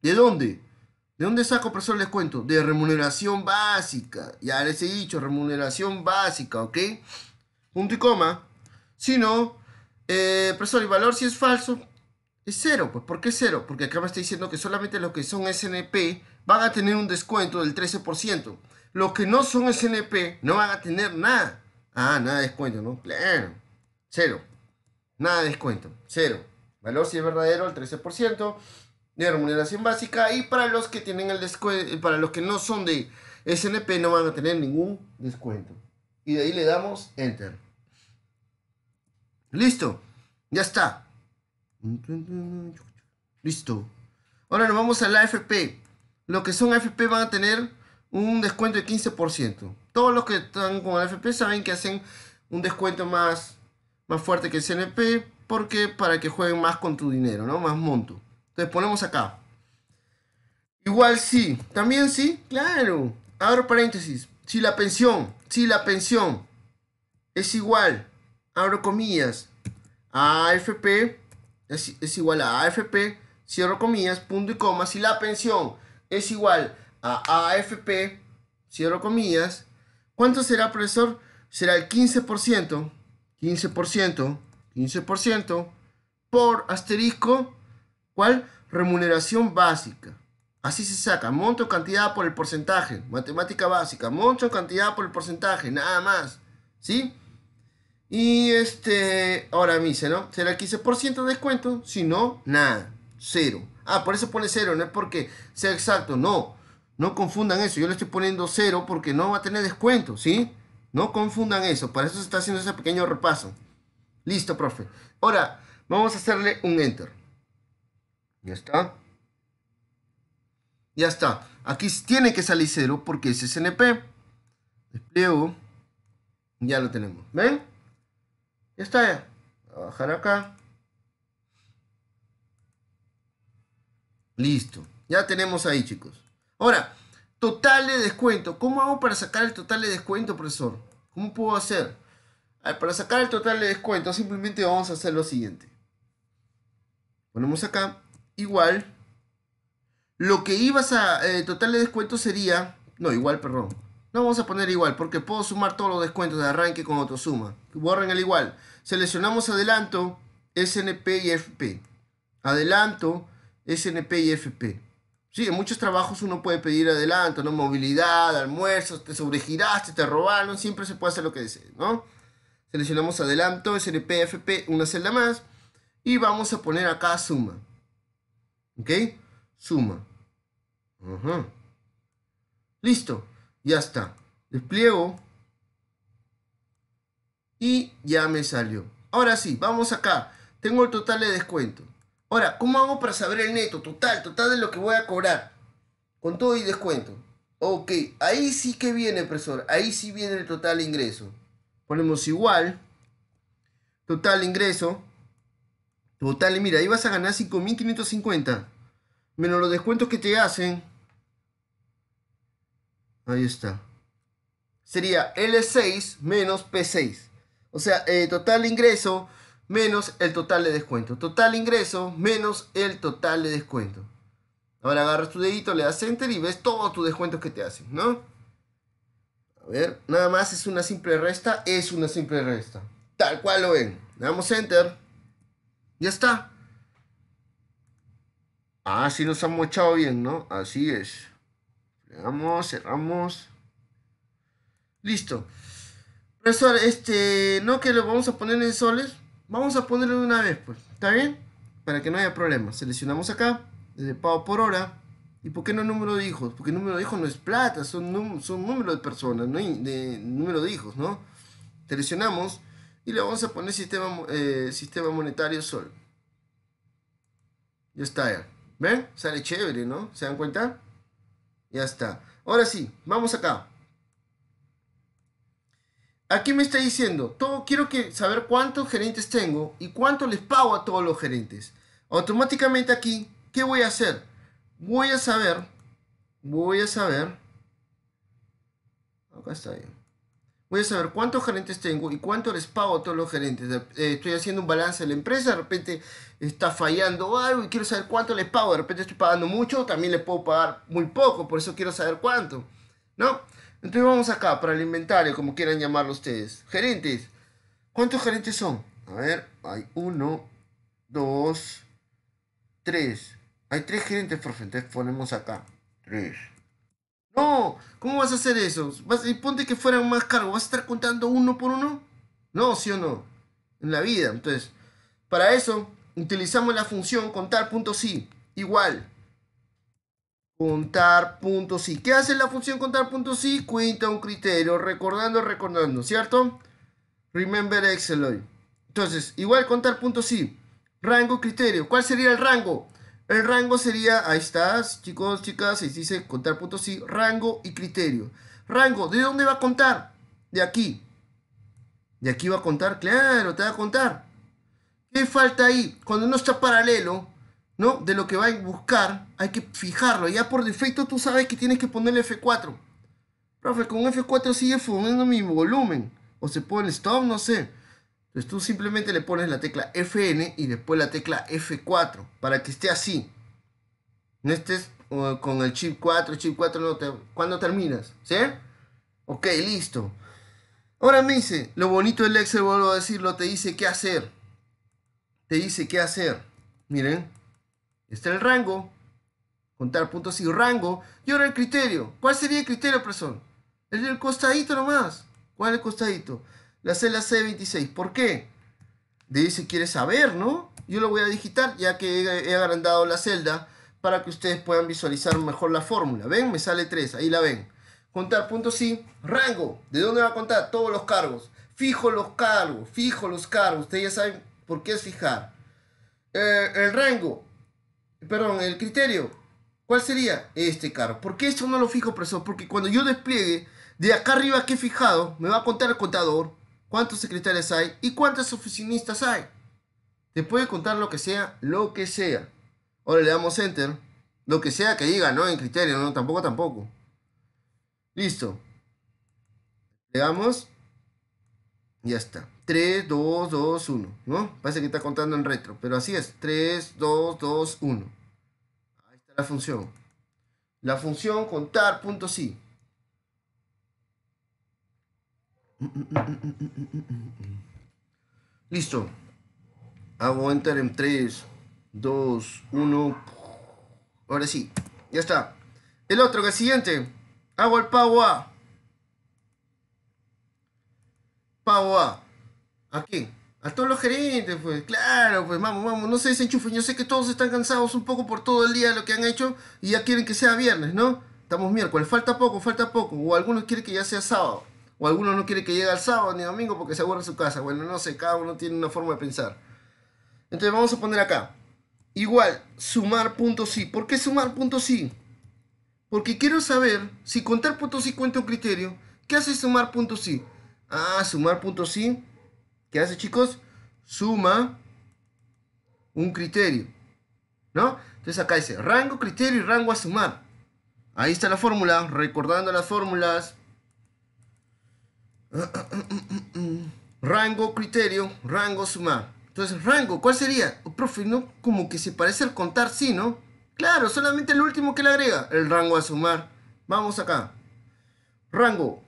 ¿De dónde? ¿De dónde saco, profesor, el descuento? De remuneración básica. Ya les he dicho, remuneración básica, ¿ok? Punto y coma. Si no, eh, profesor, el valor si es falso es cero. Pues, ¿Por qué cero? Porque acá me está diciendo que solamente los que son SNP van a tener un descuento del 13%. Los que no son SNP no van a tener nada. Ah, nada de descuento, ¿no? Claro. Cero. Nada de descuento. Cero. Valor si es verdadero, el 13% de remuneración básica y para los que tienen el para los que no son de SNP no van a tener ningún descuento. Y de ahí le damos enter. Listo. Ya está. Listo. Ahora nos vamos a la AFP. Los que son FP van a tener un descuento de 15%. Todos los que están con AFP saben que hacen un descuento más, más fuerte que el CNP porque para que jueguen más con tu dinero, ¿no? Más monto. Entonces ponemos acá. Igual sí. También sí, claro. Abro paréntesis. Si la pensión, si la pensión es igual, abro comillas, a AFP es, es igual a AFP, cierro comillas, punto y coma. Si la pensión es igual a AFP, cierro comillas, ¿cuánto será, profesor? Será el 15%, 15%, 15% por asterisco ¿Cuál? Remuneración básica. Así se saca, monto cantidad por el porcentaje, matemática básica, monto cantidad por el porcentaje, nada más, ¿sí? Y este, ahora me dice, ¿no? ¿Será el 15% de descuento? Si no, nada, cero. Ah, por eso pone cero, no es porque sea exacto, no, no confundan eso, yo le estoy poniendo cero porque no va a tener descuento, ¿sí? No confundan eso, para eso se está haciendo ese pequeño repaso. Listo, profe. Ahora, vamos a hacerle un enter. Ya está. Ya está. Aquí tiene que salir cero porque es SNP. Despliego. Ya lo tenemos. ¿Ven? Ya está. a bajar acá. Listo. Ya tenemos ahí, chicos. Ahora, total de descuento. ¿Cómo hago para sacar el total de descuento, profesor? ¿Cómo puedo hacer? para sacar el total de descuento, simplemente vamos a hacer lo siguiente. Ponemos acá igual. Lo que ibas a... Eh, total de descuento sería... No, igual, perdón. No vamos a poner igual, porque puedo sumar todos los descuentos de arranque con otro suma. Borren el igual. Seleccionamos adelanto, SNP y FP. Adelanto, SNP y FP. Sí, en muchos trabajos uno puede pedir adelanto, ¿no? Movilidad, almuerzos, te sobregiraste, te robaron, siempre se puede hacer lo que desees, ¿no? Seleccionamos adelanto, SNP, FP, una celda más. Y vamos a poner acá suma. ¿Ok? Suma. Ajá. Listo. Ya está. Despliego. Y ya me salió. Ahora sí, vamos acá. Tengo el total de descuento. Ahora, ¿cómo hago para saber el neto? Total, total de lo que voy a cobrar. Con todo y descuento. Ok, ahí sí que viene, profesor. Ahí sí viene el total ingreso. Ponemos igual. Total ingreso. Total, mira, ahí vas a ganar 5.550. Menos los descuentos que te hacen. Ahí está. Sería L6 menos P6. O sea, eh, total ingreso menos el total de descuento. Total ingreso menos el total de descuento. Ahora agarras tu dedito, le das enter y ves todos tus descuentos que te hacen, ¿no? A ver, nada más es una simple resta, es una simple resta. Tal cual lo ven. Le damos enter. Ya está. Ah, sí nos han echado bien, ¿no? Así es. damos, cerramos. Listo. Profesor, este, no que lo vamos a poner en soles. Vamos a ponerlo de una vez, pues. ¿Está bien? Para que no haya problemas. Seleccionamos acá, desde pago por hora. ¿Y por qué no número de hijos? Porque número de hijos no es plata, son, son número de personas, no de número de hijos, ¿no? Seleccionamos y le vamos a poner sistema, eh, sistema monetario sol. Ya está ¿Ven? Sale chévere, ¿no? ¿Se dan cuenta? Ya está. Ahora sí, vamos acá. Aquí me está diciendo, todo, quiero que, saber cuántos gerentes tengo y cuánto les pago a todos los gerentes. Automáticamente aquí, ¿qué voy a hacer? Voy a saber, voy a saber, acá está bien voy a saber cuántos gerentes tengo y cuánto les pago a todos los gerentes. Eh, estoy haciendo un balance de la empresa, de repente está fallando algo y quiero saber cuánto les pago. De repente estoy pagando mucho, también les puedo pagar muy poco, por eso quiero saber cuánto. ¿No? Entonces vamos acá para el inventario, como quieran llamarlo ustedes. Gerentes. ¿Cuántos gerentes son? A ver, hay uno, dos, tres. Hay tres gerentes por frente, ponemos acá. Tres. ¿cómo vas a hacer eso? ponte que fuera más caro, ¿vas a estar contando uno por uno? No, sí o no, en la vida. Entonces, para eso utilizamos la función Contar.si igual. Contar ¿Qué hace la función contar.si? Cuenta un criterio, recordando, recordando, ¿cierto? Remember Excel hoy. Entonces, igual contar Rango criterio. ¿Cuál sería el rango? El rango sería, ahí estás, chicos, chicas, se dice contar puntos, sí, rango y criterio. Rango, ¿de dónde va a contar? De aquí. ¿De aquí va a contar? Claro, te va a contar. ¿Qué falta ahí? Cuando no está paralelo, ¿no? De lo que va a buscar, hay que fijarlo. Ya por defecto tú sabes que tienes que ponerle F4. Profe, con F4 sigue funcionando mi volumen. O se pone stop, no sé tú simplemente le pones la tecla Fn y después la tecla F4 para que esté así. No estés uh, con el chip 4, chip 4 cuando terminas? ¿Sí? Ok, listo. Ahora me dice, lo bonito del Excel, vuelvo a decirlo, te dice qué hacer. Te dice qué hacer. Miren, está el rango, contar puntos y rango. Y ahora el criterio. ¿Cuál sería el criterio, profesor? El del costadito nomás. ¿Cuál es el costadito? La celda C26. ¿Por qué? De dice, quiere saber, ¿no? Yo lo voy a digitar ya que he, agrandado la celda para que ustedes puedan visualizar mejor la fórmula. ¿Ven? Me sale 3, ahí la ven. Contar punto sí, rango. ¿De dónde va a contar? Todos los cargos. Fijo los cargos, fijo los cargos. Ustedes ya saben por qué es fijar. Eh, el rango, perdón, el criterio. ¿Cuál sería este cargo? ¿Por qué esto no lo fijo, profesor? Porque cuando yo despliegue de acá arriba que he fijado, me va a contar el contador, cuántos secretarios hay y cuántos oficinistas hay. Te puede contar lo que sea, lo que sea. Ahora le damos enter. Lo que sea que diga, ¿no? En criterio, no, tampoco, tampoco. Listo. Le damos. Ya está. 3, 2, 2, 1. ¿No? Parece que está contando en retro, pero así es. 3, 2, 2, 1. Ahí está la función. La función contar.si. Listo. Hago enter en 3, 2, 1. Ahora sí, ya está. El otro, que siguiente. Hago el pago a Aquí. A todos los gerentes, pues, claro, pues vamos, vamos, no se desenchufen. Yo sé que todos están cansados un poco por todo el día de lo que han hecho y ya quieren que sea viernes, ¿no? Estamos miércoles, falta poco, falta poco. O algunos quieren que ya sea sábado. O alguno no quiere que llegue al sábado ni domingo porque se aburre su casa. Bueno, no sé, cada uno tiene una forma de pensar. Entonces vamos a poner acá. Igual, sumar puntos sí. ¿Por qué sumar punto sí? Porque quiero saber si contar puntos sí cuenta un criterio. ¿Qué hace sumar punto sí? Ah, sumar puntos sí. ¿Qué hace, chicos? Suma un criterio. ¿No? Entonces acá dice rango, criterio y rango a sumar. Ahí está la fórmula, recordando las fórmulas rango, criterio, rango, sumar. Entonces, rango, ¿cuál sería? Oh, profe, ¿no? Como que se parece al contar, sí, ¿no? Claro, solamente el último que le agrega, el rango a sumar. Vamos acá. Rango.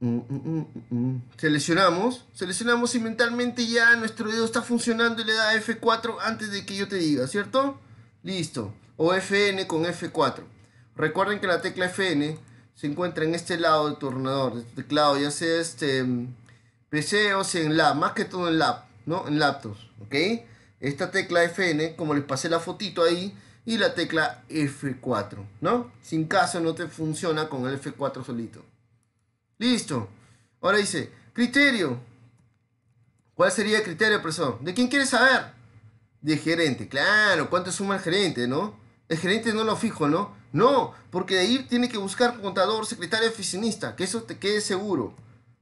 Mm, mm, mm, seleccionamos, seleccionamos y mentalmente ya nuestro dedo está funcionando y le da F4 antes de que yo te diga, ¿cierto? Listo. O FN con F4. Recuerden que la tecla FN se encuentra en este lado del tu ordenador, de teclado, ya sea este mm, PC o sea en lab, más que todo en lab, ¿no? En laptops, ¿ok? Esta tecla FN, como les pasé la fotito ahí, y la tecla F4, ¿no? Sin caso no te funciona con el F4 solito. Listo. Ahora dice, criterio. ¿Cuál sería el criterio, profesor? ¿De quién quieres saber? De gerente, claro, ¿cuánto suma el gerente, no? El gerente no lo fijo, ¿no? No, porque de ahí tiene que buscar contador, secretario, oficinista, que eso te quede seguro.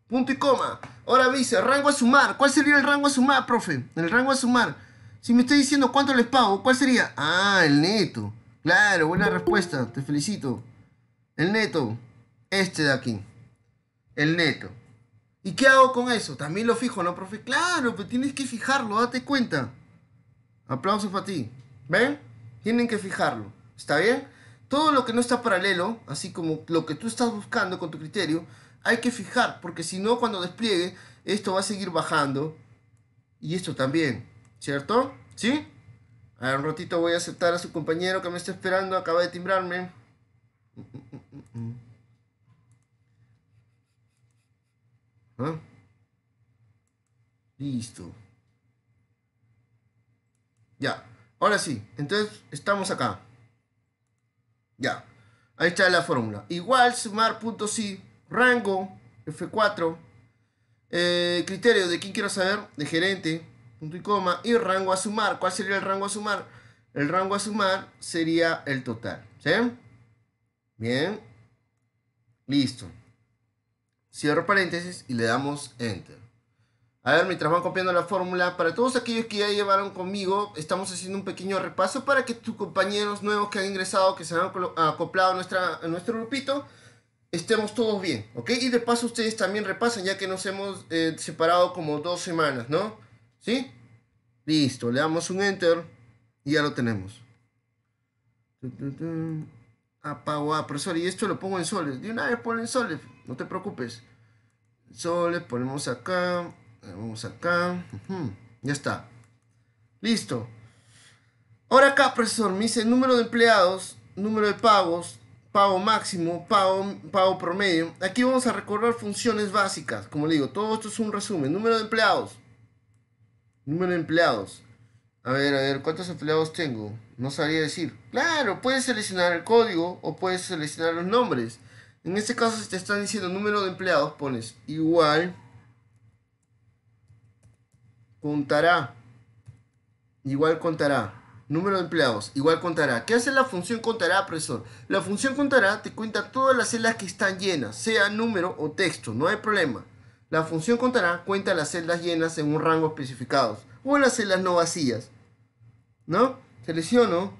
Punto y coma. Ahora me dice, rango a sumar. ¿Cuál sería el rango a sumar, profe? El rango a sumar. Si me estoy diciendo cuánto les pago, ¿cuál sería? Ah, el neto. Claro, buena respuesta. Te felicito. El neto. Este de aquí. El neto. ¿Y qué hago con eso? También lo fijo, ¿no, profe? Claro, pero tienes que fijarlo, date cuenta. Aplausos para ti. ¿Ven? Tienen que fijarlo. ¿Está bien? Todo lo que no está paralelo, así como lo que tú estás buscando con tu criterio, hay que fijar, porque si no, cuando despliegue, esto va a seguir bajando. Y esto también, ¿cierto? ¿Sí? A un ratito voy a aceptar a su compañero que me está esperando, acaba de timbrarme. ¿Ah? Listo. Ya, ahora sí, entonces estamos acá. Ya. Ahí está la fórmula. Igual sumar punto sí, rango F4, eh, criterio de quién quiero saber, de gerente, punto y coma, y rango a sumar. ¿Cuál sería el rango a sumar? El rango a sumar sería el total. ¿Sí? Bien. Listo. Cierro paréntesis y le damos enter. A ver, mientras van copiando la fórmula, para todos aquellos que ya llevaron conmigo, estamos haciendo un pequeño repaso para que tus compañeros nuevos que han ingresado, que se han acoplado a, nuestra, nuestro grupito, estemos todos bien, ¿ok? Y de paso ustedes también repasan, ya que nos hemos eh, separado como dos semanas, ¿no? ¿Sí? Listo, le damos un enter y ya lo tenemos. Apago ah, a ah, profesor, y esto lo pongo en soles. De una vez ponlo en soles, no te preocupes. Soles, ponemos acá. Vamos acá. Ya está. Listo. Ahora acá, profesor, me dice número de empleados, número de pagos, pago máximo, pago, pago promedio. Aquí vamos a recordar funciones básicas. Como le digo, todo esto es un resumen. Número de empleados. Número de empleados. A ver, a ver, ¿cuántos empleados tengo? No sabría decir. Claro, puedes seleccionar el código o puedes seleccionar los nombres. En este caso, si te están diciendo número de empleados, pones igual contará, igual contará. Número de empleados, igual contará. ¿Qué hace la función contará, profesor? La función contará te cuenta todas las celdas que están llenas, sea número o texto, no hay problema. La función contará cuenta las celdas llenas en un rango especificado o las celdas no vacías. ¿No? Selecciono.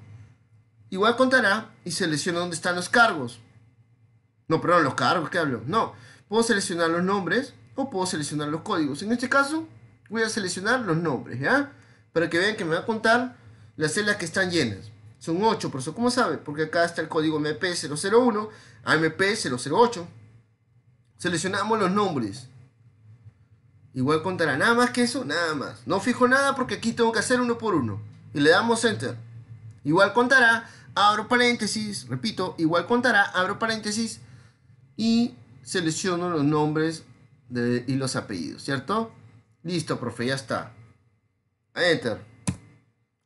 Igual contará y selecciono dónde están los cargos. No, perdón, los cargos, ¿qué hablo? No. Puedo seleccionar los nombres o puedo seleccionar los códigos. En este caso, voy a seleccionar los nombres, ¿ya? Para que vean que me va a contar las celdas que están llenas. Son 8, por eso, ¿cómo sabe? Porque acá está el código MP001, AMP008. Seleccionamos los nombres. Igual contará nada más que eso, nada más. No fijo nada porque aquí tengo que hacer uno por uno. Y le damos Enter. Igual contará, abro paréntesis, repito, igual contará, abro paréntesis y selecciono los nombres y los apellidos, ¿cierto? Listo, profe, ya está. Enter.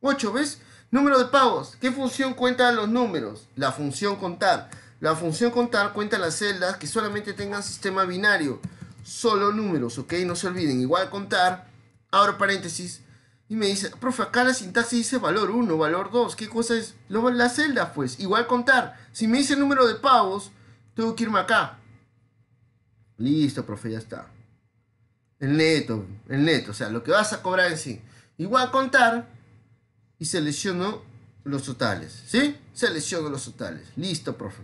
8, ¿ves? Número de pavos ¿Qué función cuenta los números? La función contar. La función contar cuenta las celdas que solamente tengan sistema binario. Solo números, ¿ok? No se olviden. Igual contar. Abro paréntesis. Y me dice, profe, acá la sintaxis dice valor 1, valor 2. ¿Qué cosa es? la celda, pues. Igual contar. Si me dice el número de pavos, tengo que irme acá. Listo, profe, ya está. El neto, el neto, o sea, lo que vas a cobrar en sí. Igual contar y selecciono los totales, ¿sí? Selecciono los totales. Listo, profe.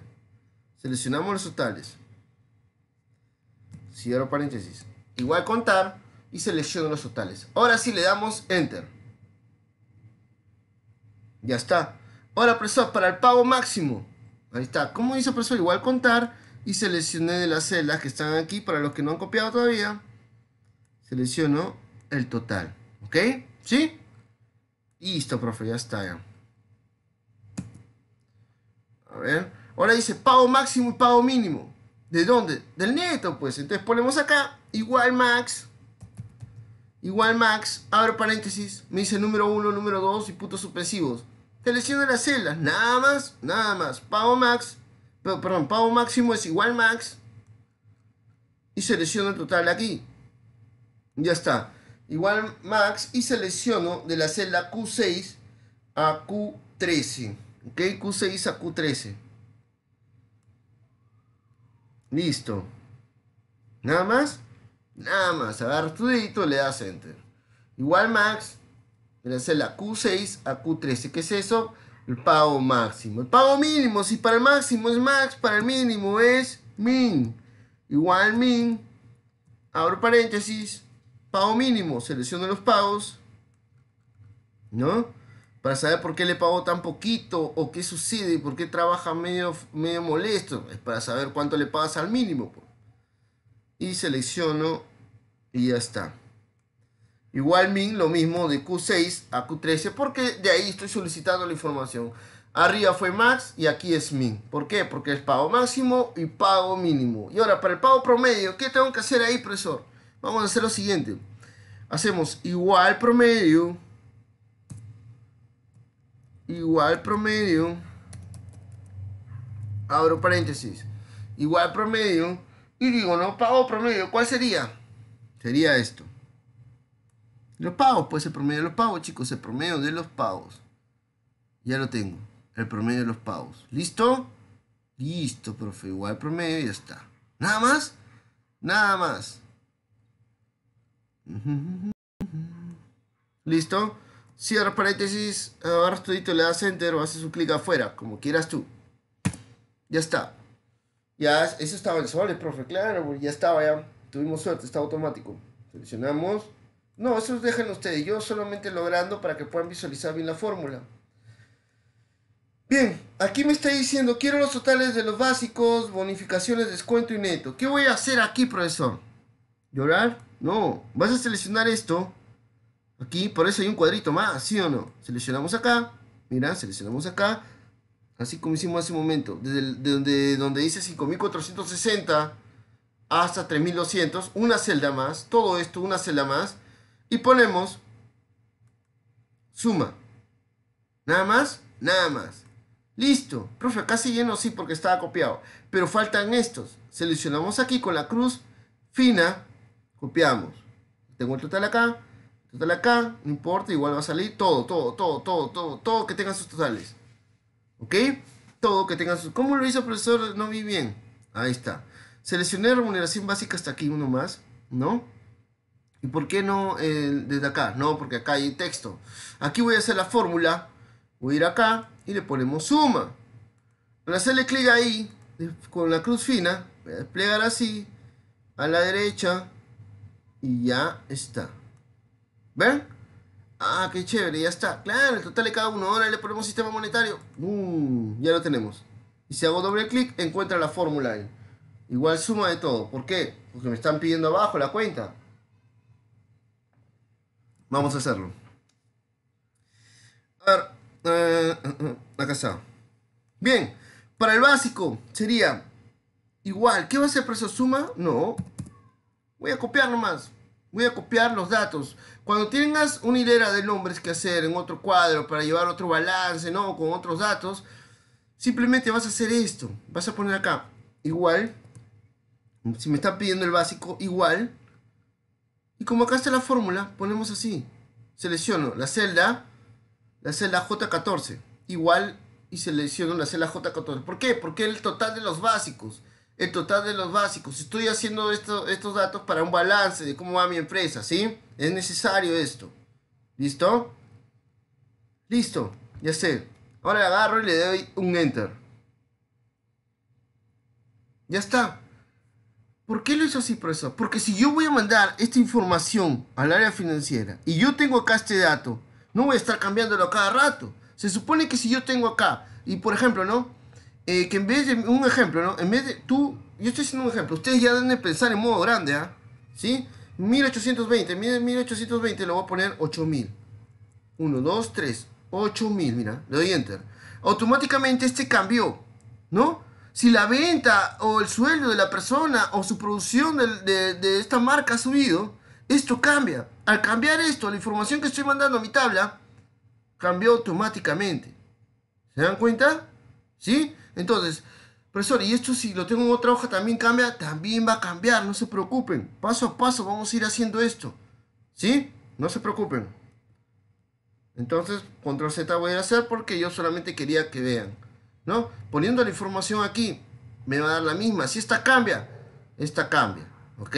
Seleccionamos los totales. Cierro paréntesis. Igual contar y selecciono los totales. Ahora sí le damos Enter. Ya está. Ahora, profesor, para el pago máximo. Ahí está. ¿Cómo hizo profesor? Igual contar y seleccioné de las celdas que están aquí para los que no han copiado todavía. Selecciono el total. ¿Ok? ¿Sí? Listo, profe, ya está. A ver. Ahora dice pago máximo y pago mínimo. ¿De dónde? Del neto, pues. Entonces ponemos acá igual max. Igual max. abro paréntesis. Me dice número 1, número 2 y puntos suspensivos. Selecciono las celdas. Nada más, nada más. Pago max. Pero, perdón, pago máximo es igual max. Y selecciono el total aquí. Ya está. Igual max y selecciono de la celda Q6 a Q13. ¿Ok? Q6 a Q13. Listo. Nada más. Nada más. Agarras tu dedito le das enter. Igual max de la celda Q6 a Q13. ¿Qué es eso? El pago máximo. El pago mínimo. Si para el máximo es max, para el mínimo es min. Igual min. Abro paréntesis Pago mínimo, selecciono los pagos, ¿no? Para saber por qué le pago tan poquito o qué sucede y por qué trabaja medio, medio molesto. Es para saber cuánto le pagas al mínimo. Pues. Y selecciono y ya está. Igual min, lo mismo de Q6 a Q13 porque de ahí estoy solicitando la información. Arriba fue max y aquí es min. ¿Por qué? Porque es pago máximo y pago mínimo. Y ahora, para el pago promedio, ¿qué tengo que hacer ahí, profesor? Vamos a hacer lo siguiente. Hacemos igual promedio. Igual promedio. Abro paréntesis. Igual promedio. Y digo, no pago promedio. ¿Cuál sería? Sería esto. Los pagos, pues el promedio de los pagos, chicos. El promedio de los pagos. Ya lo tengo. El promedio de los pagos. ¿Listo? Listo, profe. Igual promedio ya está. ¿Nada más? Nada más. ¿Listo? Cierra paréntesis, ahora todito le das enter o haces un clic afuera, como quieras tú. Ya está. Ya, eso estaba el sol, profe, claro, ya estaba, ya tuvimos suerte, está automático. Seleccionamos. No, eso dejan ustedes, yo solamente logrando para que puedan visualizar bien la fórmula. Bien, aquí me está diciendo, quiero los totales de los básicos, bonificaciones, descuento y neto. ¿Qué voy a hacer aquí, profesor? ¿Llorar? No, vas a seleccionar esto. Aquí, por eso hay un cuadrito más, ¿sí o no? Seleccionamos acá. Mira, seleccionamos acá. Así como hicimos hace un momento. Desde de donde, donde dice 5460 hasta 3200. Una celda más. Todo esto, una celda más. Y ponemos suma. Nada más, nada más. Listo. Profe, acá se lleno sí porque estaba copiado. Pero faltan estos. Seleccionamos aquí con la cruz fina copiamos. Tengo el total acá, total acá, no importa, igual va a salir todo, todo, todo, todo, todo, todo que tenga sus totales. ¿Ok? Todo que tenga sus... ¿Cómo lo hizo el profesor? No vi bien. Ahí está. Seleccioné remuneración básica hasta aquí, uno más, ¿no? ¿Y por qué no eh, desde acá? No, porque acá hay texto. Aquí voy a hacer la fórmula. Voy a ir acá y le ponemos suma. Al hacerle clic ahí, con la cruz fina, voy a desplegar así, a la derecha, y ya está. ¿Ven? Ah, qué chévere, ya está. Claro, el total de cada uno. Ahora le ponemos sistema monetario. Mm, ya lo tenemos. Y si hago doble clic, encuentra la fórmula Igual suma de todo. ¿Por qué? Porque me están pidiendo abajo la cuenta. Vamos a hacerlo. A ver, eh, acá está. Bien, para el básico sería igual. ¿Qué va a ser precio suma? No, Voy a copiar nomás. Voy a copiar los datos. Cuando tengas una hilera de nombres que hacer en otro cuadro para llevar otro balance, ¿no? Con otros datos, simplemente vas a hacer esto. Vas a poner acá, igual. Si me están pidiendo el básico, igual. Y como acá está la fórmula, ponemos así. Selecciono la celda, la celda J14, igual y selecciono la celda J14. ¿Por qué? Porque el total de los básicos el total de los básicos. Estoy haciendo esto, estos datos para un balance de cómo va mi empresa, ¿sí? Es necesario esto. ¿Listo? Listo, ya sé. Ahora le agarro y le doy un enter. Ya está. ¿Por qué lo hizo así, profesor? Porque si yo voy a mandar esta información al área financiera y yo tengo acá este dato, no voy a estar cambiándolo cada rato. Se supone que si yo tengo acá, y por ejemplo, ¿no? Eh, que en vez de, un ejemplo, ¿no? En vez de, tú, yo estoy haciendo un ejemplo, ustedes ya deben pensar en modo grande, ¿ah? ¿Sí? 1820, 1820 lo voy a poner 8000. 1, 2, 3, 8000, mira, le doy enter. Automáticamente este cambió, ¿no? Si la venta o el sueldo de la persona o su producción de, de esta marca ha subido, esto cambia. Al cambiar esto, la información que estoy mandando a mi tabla cambió automáticamente. ¿Se dan cuenta? ¿Sí? Entonces, profesor, y esto si lo tengo en otra hoja también cambia, también va a cambiar, no se preocupen. Paso a paso vamos a ir haciendo esto. ¿Sí? No se preocupen. Entonces, control Z voy a hacer porque yo solamente quería que vean. ¿No? Poniendo la información aquí, me va a dar la misma. Si esta cambia, esta cambia. ¿Ok?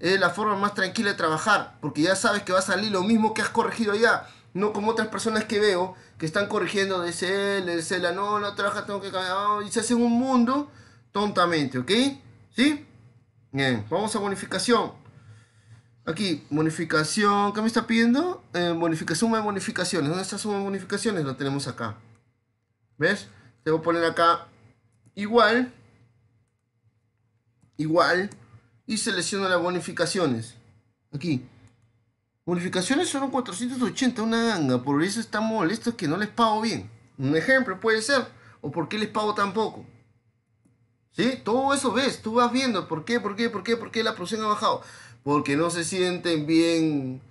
Es la forma más tranquila de trabajar, porque ya sabes que va a salir lo mismo que has corregido ya. No como otras personas que veo que están corrigiendo de cel, de no, no traja tengo que cambiar. Oh, y se hacen un mundo tontamente, ¿ok? ¿Sí? Bien, vamos a bonificación. Aquí, bonificación, ¿qué me está pidiendo? Eh, bonificación, suma de bonificaciones. ¿Dónde está suma de bonificaciones? La tenemos acá. ¿Ves? Te voy a poner acá igual. Igual. Y selecciono las bonificaciones. Aquí. Bonificaciones son 480, una ganga, por eso están molestos que no les pago bien. Un ejemplo puede ser, o por qué les pago tan poco. ¿Sí? Todo eso ves, tú vas viendo por qué, por qué, por qué, por qué la producción ha bajado. Porque no se sienten bien,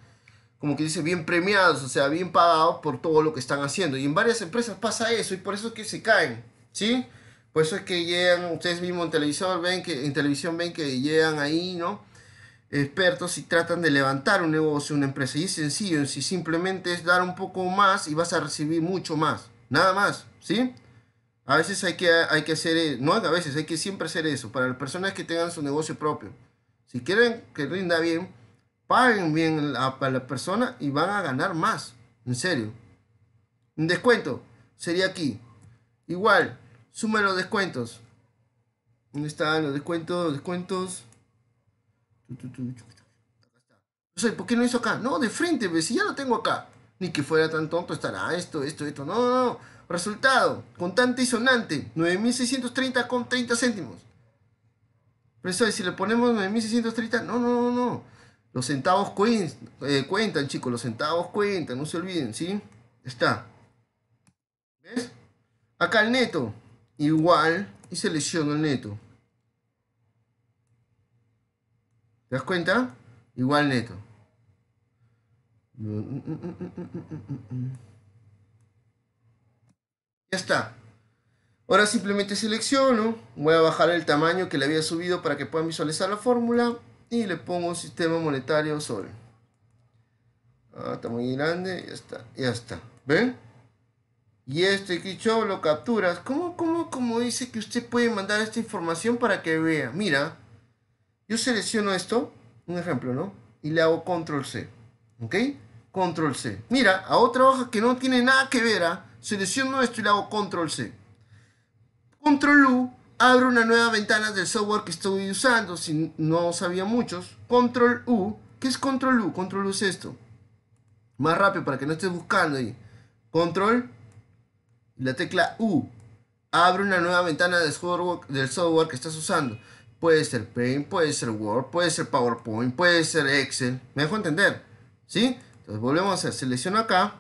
como que dice bien premiados, o sea, bien pagados por todo lo que están haciendo. Y en varias empresas pasa eso y por eso es que se caen, ¿sí? Por eso es que llegan, ustedes mismos en televisión ven que, en televisión ven que llegan ahí, ¿no? expertos si tratan de levantar un negocio, una empresa. Y es sencillo, si simplemente es dar un poco más y vas a recibir mucho más. Nada más, ¿sí? A veces hay que, hay que hacer, eh, no a veces, hay que siempre hacer eso. Para las personas que tengan su negocio propio. Si quieren que rinda bien, paguen bien a, la persona y van a ganar más. En serio. Un descuento sería aquí. Igual, suma los descuentos. ¿Dónde están los descuentos? Descuentos. ¿por qué no hizo acá? No, de frente, ve, si ya lo tengo acá. Ni que fuera tan tonto, estará esto, esto, esto. No, no, no. Resultado, contante y sonante, 9.630 con 30 céntimos. Pero si le ponemos 9.630, no, no, no, no. Los centavos cuentan, eh, cuentan, chicos, los centavos cuentan, no se olviden, ¿sí? Está. ¿Ves? Acá el neto, igual, y selecciono el neto. ¿Te das cuenta? Igual neto. Ya está. Ahora simplemente selecciono, voy a bajar el tamaño que le había subido para que puedan visualizar la fórmula y le pongo sistema monetario sol. Ah, está muy grande, ya está, ya está. ¿Ven? Y este Kichov lo capturas. ¿Cómo, cómo, cómo dice que usted puede mandar esta información para que vea? Mira, yo selecciono esto, un ejemplo, ¿no? Y le hago control C, ¿ok? Control C. Mira, a otra hoja que no tiene nada que ver, a ¿ah? selecciono esto y le hago control C. Control U, abre una nueva ventana del software que estoy usando, si no sabía muchos. Control U, ¿qué es control U? Control U es esto. Más rápido para que no estés buscando ahí. Control, la tecla U, abre una nueva ventana del software que estás usando. Puede ser Paint, puede ser Word, puede ser PowerPoint, puede ser Excel. ¿Me dejo entender? ¿Sí? Entonces volvemos a hacer. Selecciono acá.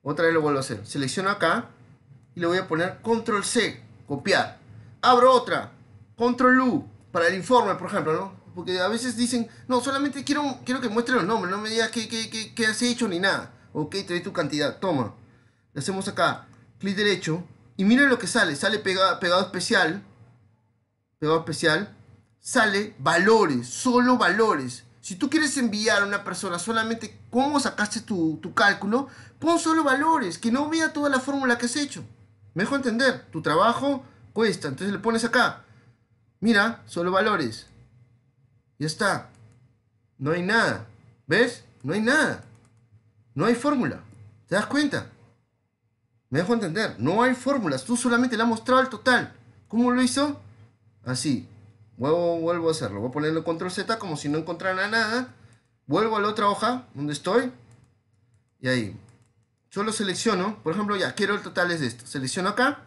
Otra vez lo vuelvo a hacer. Selecciono acá. Y le voy a poner Control C. Copiar. Abro otra. Control U. Para el informe, por ejemplo, ¿no? Porque a veces dicen, no, solamente quiero, quiero que muestre los nombres. No me digas qué, qué, qué, qué has hecho ni nada. Ok, trae tu cantidad. Toma. Le hacemos acá. Clic derecho. Y miren lo que sale. Sale pega, pegado especial pegado especial, sale valores, solo valores. Si tú quieres enviar a una persona solamente cómo sacaste tu, tu cálculo, pon solo valores, que no vea toda la fórmula que has hecho. mejor entender, tu trabajo cuesta, entonces le pones acá. Mira, solo valores. Ya está. No hay nada. ¿Ves? No hay nada. No hay fórmula. ¿Te das cuenta? Me entender. No hay fórmulas. Tú solamente le has mostrado el total. ¿Cómo lo hizo? Así. Vuelvo, vuelvo a hacerlo. Voy a ponerle control Z como si no encontrara nada. Vuelvo a la otra hoja donde estoy. Y ahí. Solo selecciono. Por ejemplo, ya quiero el total es de esto. Selecciono acá.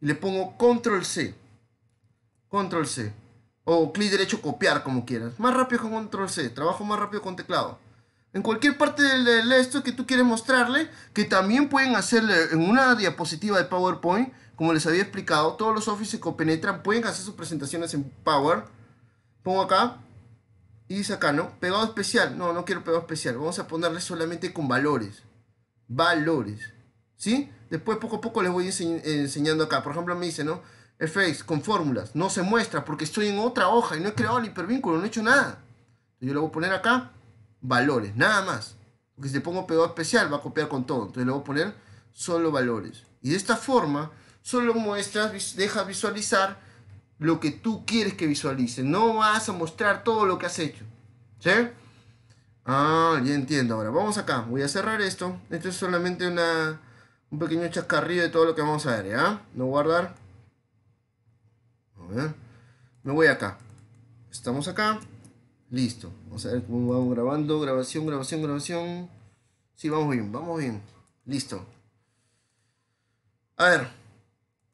Y le pongo control C. Control C. O clic derecho copiar como quieras. Más rápido con control C. Trabajo más rápido con teclado en cualquier parte de esto que tú quieres mostrarle, que también pueden hacerle en una diapositiva de PowerPoint, como les había explicado, todos los Office que penetran pueden hacer sus presentaciones en Power. Pongo acá y dice acá, ¿no? Pegado especial. No, no quiero pegado especial. Vamos a ponerle solamente con valores. Valores. ¿Sí? Después poco a poco les voy enseñando acá. Por ejemplo, me dice, ¿no? El face con fórmulas. No se muestra porque estoy en otra hoja y no he creado el hipervínculo, no he hecho nada. yo le voy a poner acá valores, nada más. Porque si le pongo pegado especial va a copiar con todo. Entonces le voy a poner solo valores. Y de esta forma solo muestras, dejas visualizar lo que tú quieres que visualice. No vas a mostrar todo lo que has hecho. ¿Sí? Ah, ya entiendo. Ahora, vamos acá. Voy a cerrar esto. Esto es solamente una, un pequeño chascarrillo de todo lo que vamos a ver, ¿ya? No guardar. A ver. Me voy acá. Estamos acá. Listo. Vamos a ver cómo vamos grabando. Grabación, grabación, grabación. Sí, vamos bien, vamos bien. Listo. A ver.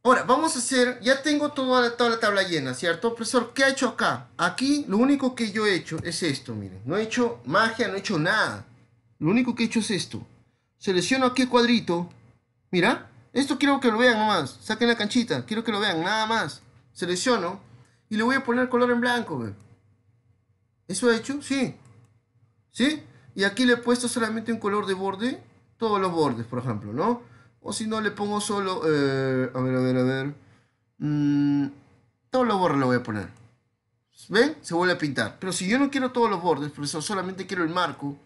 Ahora, vamos a hacer, ya tengo toda la, tabla llena, ¿cierto? Profesor, ¿qué ha hecho acá? Aquí lo único que yo he hecho es esto, miren. No he hecho magia, no he hecho nada. Lo único que he hecho es esto. Selecciono aquí el cuadrito. Mira, esto quiero que lo vean nomás. Saquen la canchita, quiero que lo vean, nada más. Selecciono y le voy a poner color en blanco, ¿Eso he hecho? Sí. ¿Sí? Y aquí le he puesto solamente un color de borde, todos los bordes, por ejemplo, ¿no? O si no, le pongo solo. Eh, a ver, a ver, a ver. Mm, todo lo borde lo voy a poner. ¿Ven? Se vuelve a pintar. Pero si yo no quiero todos los bordes, solamente quiero el marco.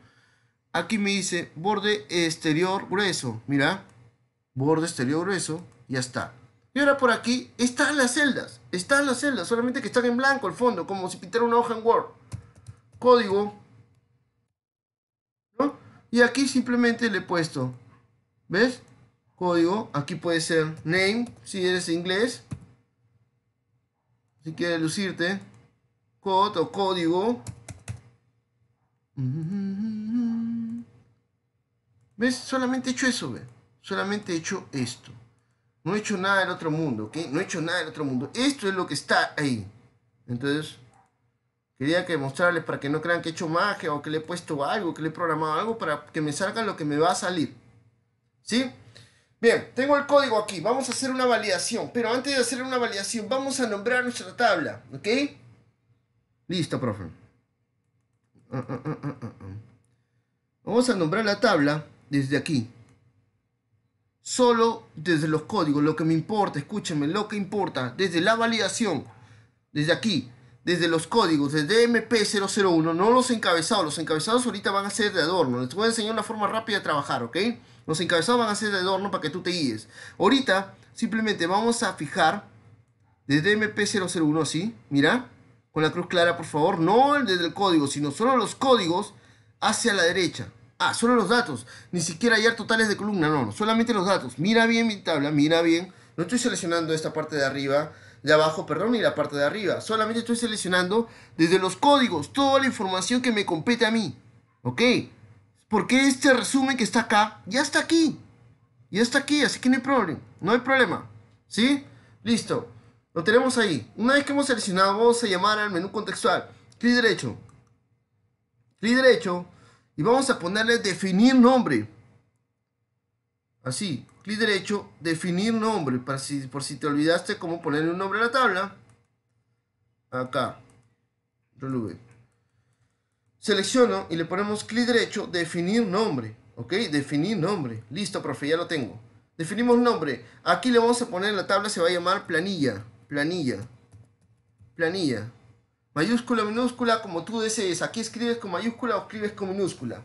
Aquí me dice borde exterior grueso. Mira. Borde exterior grueso. Ya está. Y ahora por aquí están las celdas. Están las celdas. Solamente que están en blanco el fondo. Como si pintara una hoja en Word. Código. ¿no? Y aquí simplemente le he puesto. ¿Ves? código. Aquí puede ser name, si eres inglés. Si quieres lucirte. Code o código. ¿Ves? Solamente he hecho eso, ¿ves? Solamente he hecho esto. No he hecho nada del otro mundo, ¿ok? No he hecho nada del otro mundo. Esto es lo que está ahí. Entonces, quería que mostrarles para que no crean que he hecho magia o que le he puesto algo, que le he programado algo para que me salga lo que me va a salir. ¿Sí? Bien, tengo el código aquí, vamos a hacer una validación, pero antes de hacer una validación vamos a nombrar nuestra tabla, ¿ok? Listo, profe. Ah, ah, ah, vamos a nombrar la tabla desde aquí. Solo desde los códigos, lo que me importa, escúchenme, lo que importa, desde la validación, desde aquí, desde los códigos, desde MP001, no los encabezados. Los encabezados ahorita van a ser de adorno. Les voy a enseñar una forma rápida de trabajar, ¿ok? Los encabezados van a ser de adorno para que tú te guíes. Ahorita simplemente vamos a fijar desde MP001 así, mira, con la cruz clara por favor, no desde el código, sino solo los códigos hacia la derecha. Ah, solo los datos, ni siquiera hay totales de columna, no, no, solamente los datos. Mira bien mi tabla, mira bien. No estoy seleccionando esta parte de arriba, de abajo, perdón, y la parte de arriba. Solamente estoy seleccionando desde los códigos toda la información que me compete a mí. ¿Ok? Porque este resumen que está acá, ya está aquí. Ya está aquí, así que no hay problema. No hay problema. ¿Sí? Listo. Lo tenemos ahí. Una vez que hemos seleccionado, vamos a llamar al menú contextual. Clic derecho. Clic derecho. Y vamos a ponerle definir nombre. Así clic derecho, definir nombre, para por si te olvidaste cómo ponerle un nombre a la tabla. Acá, Selecciono y le ponemos clic derecho, definir nombre. ¿Ok? Definir nombre. Listo, profe, ya lo tengo. Definimos nombre. Aquí le vamos a poner en la tabla, se va a llamar planilla. Planilla. Planilla. Mayúscula, minúscula, como tú desees. Aquí escribes con mayúscula o escribes con minúscula.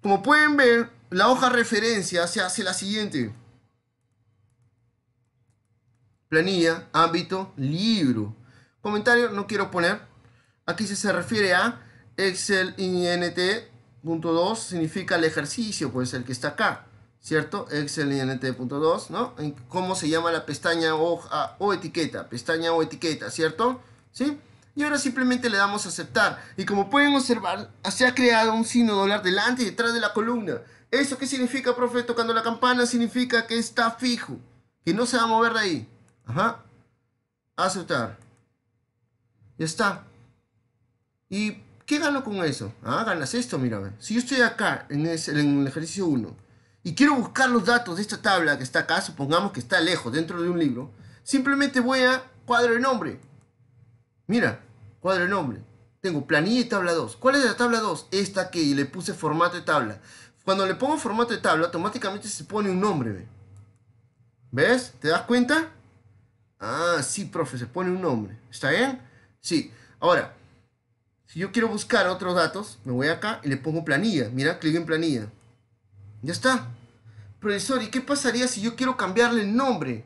Como pueden ver, la hoja referencia se hace la siguiente. Planilla, ámbito, libro. Comentario no quiero poner. Aquí se, refiere a Excel int.2 significa el ejercicio, puede el que está acá, ¿cierto? Excel INT.2, ¿no? ¿Cómo se llama la pestaña hoja, o etiqueta? Pestaña o etiqueta, ¿cierto? ¿Sí? Y ahora simplemente le damos a aceptar. Y como pueden observar, se ha creado un signo dólar delante y detrás de la columna. ¿Eso qué significa, profe? Tocando la campana significa que está fijo, que no se va a mover de ahí. Ajá. Aceptar. Ya está. ¿Y qué gano con eso? Ah, ganas esto, mira. Si yo estoy acá, en, en el ejercicio 1, y quiero buscar los datos de esta tabla que está acá, supongamos que está lejos, dentro de un libro, simplemente voy a cuadro de nombre. Mira, cuadro de nombre. Tengo planilla y tabla 2. ¿Cuál es la tabla 2? Esta que le puse formato de tabla. Cuando le pongo formato de tabla, automáticamente se pone un nombre, ¿Ves? ¿Te das cuenta? Ah, sí, profe, se pone un nombre. ¿Está bien? Sí. Ahora, si yo quiero buscar otros datos, me voy acá y le pongo planilla. Mira, clic en planilla. Ya está. Profesor, ¿y qué pasaría si yo quiero cambiarle el nombre?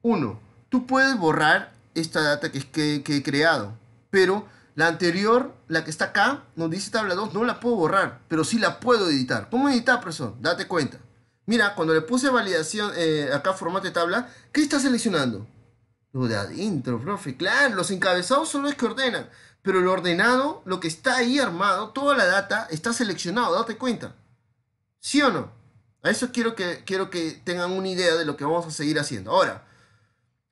Uno, tú puedes borrar esta data que he creado, pero la anterior, la que está acá, nos dice tabla 2, no la puedo borrar, pero sí la puedo editar. ¿Cómo editar, profesor? Date cuenta. Mira, cuando le puse validación, eh, acá formato de tabla, ¿qué está seleccionando? Lo de adentro, profe. Claro, los encabezados son los que ordenan. Pero el ordenado, lo que está ahí armado, toda la data está seleccionado, date cuenta. ¿Sí o no? A eso quiero que, quiero que tengan una idea de lo que vamos a seguir haciendo. Ahora,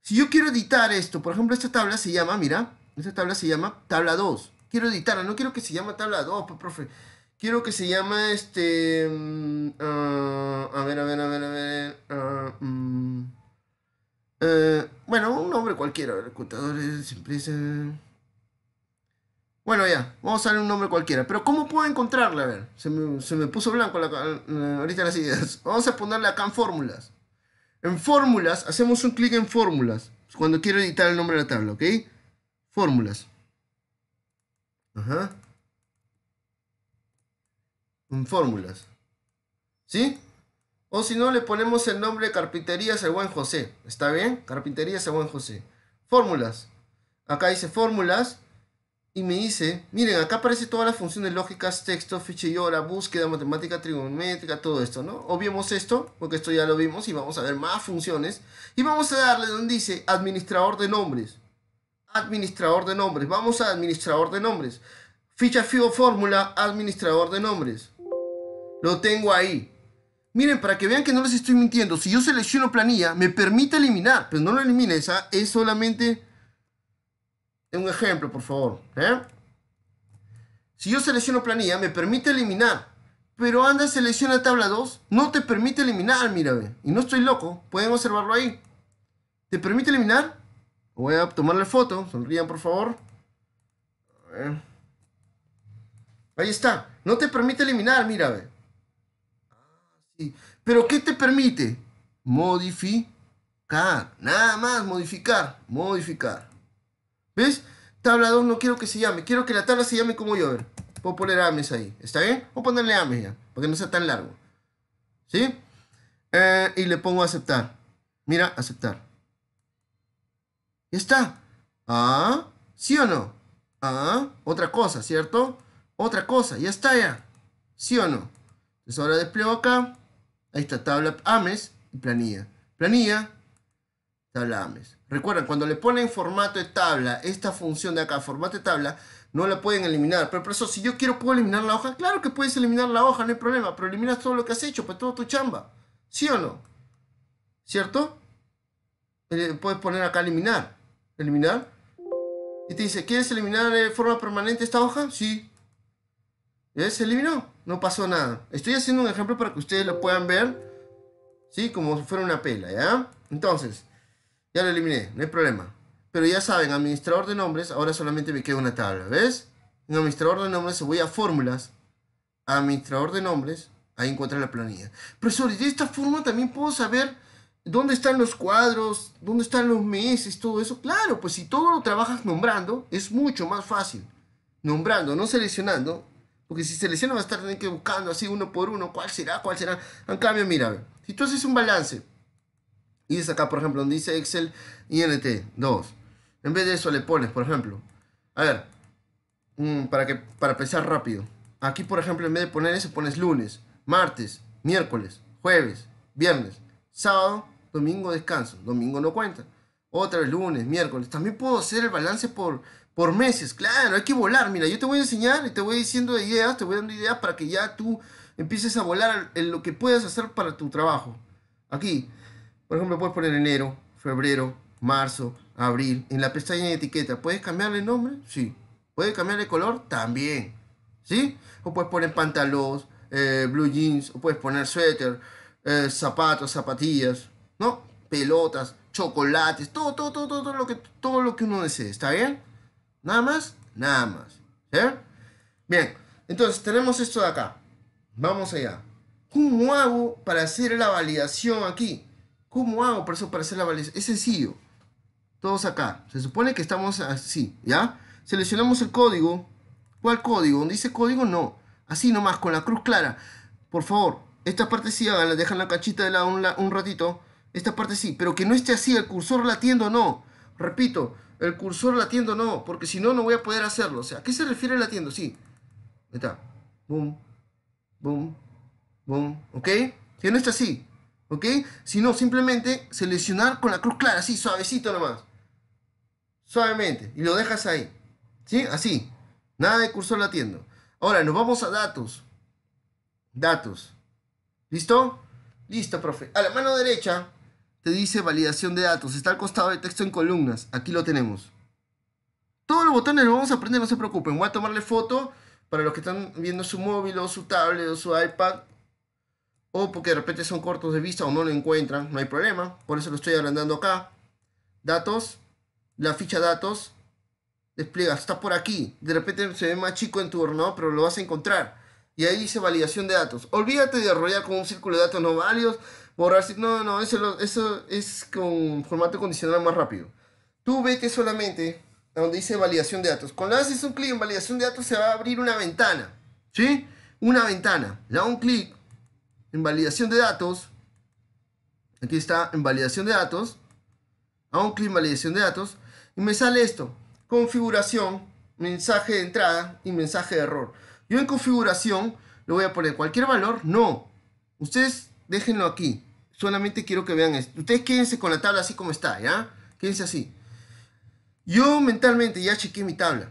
si yo quiero editar esto, por ejemplo, esta tabla se llama, mira, esta tabla se llama tabla 2. Quiero editarla, no quiero que se llame tabla 2, profe. Quiero que se llame este. Mm, ah, a ver, a ver, a ver, a ver. Ah, mm, eh, bueno, un nombre cualquiera. Contadores, empresa. Bueno, ya, vamos a darle un nombre cualquiera. Pero ¿cómo puedo encontrarla? A ver, se me, puso blanco ahorita las ideas. Vamos a ponerle acá en fórmulas. En fórmulas, hacemos un clic en fórmulas. Cuando quiero editar el nombre de la tabla, ¿ok? fórmulas. Ajá. fórmulas. ¿Sí? O si no, le ponemos el nombre carpintería san Buen José. ¿Está bien? carpintería según Buen José. Fórmulas. Acá dice fórmulas. Y me dice, miren, acá aparece todas las funciones lógicas, texto, ficha y hora, búsqueda, matemática, trigonométrica, todo esto, ¿no? vimos esto, porque esto ya lo vimos y vamos a ver más funciones. Y vamos a darle donde dice administrador de nombres administrador de nombres. Vamos a administrador de nombres. Ficha FIBO fórmula, administrador de nombres. Lo tengo ahí. Miren, para que vean que no les estoy mintiendo, si yo selecciono planilla, me permite eliminar, pero no lo elimina esa, es solamente un ejemplo, por favor. ¿eh? Si yo selecciono planilla, me permite eliminar, pero anda, selecciona tabla 2, no te permite eliminar, mira, y no estoy loco, pueden observarlo ahí. ¿Te permite eliminar? Voy a tomarle foto. Sonrían, por favor. Ahí está. No te permite eliminar, mira, a ver. Ah, Pero ¿qué te permite? Modificar. Nada más, modificar. Modificar. ¿Ves? Tabla 2 no quiero que se llame. Quiero que la tabla se llame como yo. A puedo poner AMES ahí. ¿Está bien? Voy a ponerle AMES ya, para que no sea tan largo. ¿Sí? Eh, y le pongo aceptar. Mira, aceptar. Ya está. ¿Ah? ¿Sí o no? ¿Ah? Otra cosa, ¿cierto? Otra cosa, ya está ya. ¿Sí o no? Entonces ahora despliego acá. Ahí está, tabla AMES y planilla. Planilla, tabla AMES. Recuerden, cuando le ponen formato de tabla, esta función de acá, formato de tabla, no la pueden eliminar. Pero por eso, si yo quiero, ¿puedo eliminar la hoja? Claro que puedes eliminar la hoja, no hay problema, pero eliminas todo lo que has hecho, pues toda tu chamba. ¿Sí o no? ¿Cierto? Eh, puedes poner acá eliminar eliminar. Y te dice, ¿quieres eliminar de eh, forma permanente esta hoja? Sí. ¿Ves? Se eliminó. No pasó nada. Estoy haciendo un ejemplo para que ustedes lo puedan ver. ¿Sí? Como si fuera una pela, ¿ya? Entonces, ya lo eliminé. No hay problema. Pero ya saben, administrador de nombres, ahora solamente me queda una tabla, ¿ves? En administrador de nombres se voy a fórmulas. Administrador de nombres, ahí encuentra la planilla. Profesor, ¿y de esta forma también puedo saber ¿Dónde están los cuadros? ¿Dónde están los meses? Todo eso. Claro, pues si todo lo trabajas nombrando, es mucho más fácil. Nombrando, no seleccionando. Porque si seleccionas vas a estar que buscando así uno por uno. ¿Cuál será? ¿Cuál será? En cambio, mira, si tú haces un balance. Y es acá, por ejemplo, donde dice Excel INT 2. En vez de eso le pones, por ejemplo. A ver, mm, para, que, para pensar rápido. Aquí, por ejemplo, en vez de poner eso, pones lunes, martes, miércoles, jueves, viernes sábado, domingo descanso, domingo no cuenta. Otra lunes, miércoles. También puedo hacer el balance por, por meses. Claro, hay que volar. Mira, yo te voy a enseñar y te voy diciendo ideas, te voy dando ideas para que ya tú empieces a volar en lo que puedas hacer para tu trabajo. Aquí, por ejemplo, puedes poner enero, febrero, marzo, abril. En la pestaña de etiqueta, ¿puedes cambiarle el nombre? Sí. ¿Puedes cambiarle color? También. ¿Sí? O puedes poner pantalones eh, blue jeans, o puedes poner suéter eh, zapatos, zapatillas, ¿no? Pelotas, chocolates, todo, todo, todo, todo, lo que, todo lo que uno desee, ¿está bien? Nada más, nada más. ¿Sí? Bien, entonces tenemos esto de acá. Vamos allá. ¿Cómo hago para hacer la validación aquí? ¿Cómo hago para, eso, para hacer la validación? Es sencillo. Todos acá. Se supone que estamos así, ¿ya? Seleccionamos el código. ¿Cuál código? Donde dice código, no. Así nomás, con la cruz clara. Por favor, esta parte sí, ah, la dejan la cachita de lado un, un ratito. Esta parte sí, pero que no esté así, el cursor latiendo no. Repito, el cursor latiendo no, porque si no, no voy a poder hacerlo. O sea, ¿a qué se refiere latiendo? Sí. Ahí está. Boom, boom, boom. ¿Ok? si no está así. ¿Ok? no, simplemente seleccionar con la cruz clara, así, suavecito nomás. Suavemente. Y lo dejas ahí. ¿Sí? Así. Nada de cursor latiendo. Ahora, nos vamos a datos. Datos. ¿Listo? Listo, profe. A la mano derecha te dice validación de datos. Está al costado de texto en columnas. Aquí lo tenemos. Todos los botones los vamos a aprender, no se preocupen. Voy a tomarle foto para los que están viendo su móvil o su tablet o su iPad. O porque de repente son cortos de vista o no lo encuentran. No hay problema. Por eso lo estoy agrandando acá. Datos. La ficha datos. Despliega. Está por aquí. De repente se ve más chico en tu pero lo vas a encontrar. Y ahí dice validación de datos. Olvídate de arrollar con un círculo de datos no válidos, borrar. No, no, eso, es con formato condicional más rápido. Tú que solamente donde dice validación de datos. Cuando haces un clic en validación de datos, se va a abrir una ventana. ¿Sí? Una ventana. Le da un clic en validación de datos. Aquí está en validación de datos. Hago un clic en validación de datos. Y me sale esto. Configuración, mensaje de entrada y mensaje de error. Yo en configuración le voy a poner cualquier valor, no. Ustedes déjenlo aquí. Solamente quiero que vean esto. Ustedes quédense con la tabla así como está, ¿ya? Quédense así. Yo mentalmente ya chequeé mi tabla.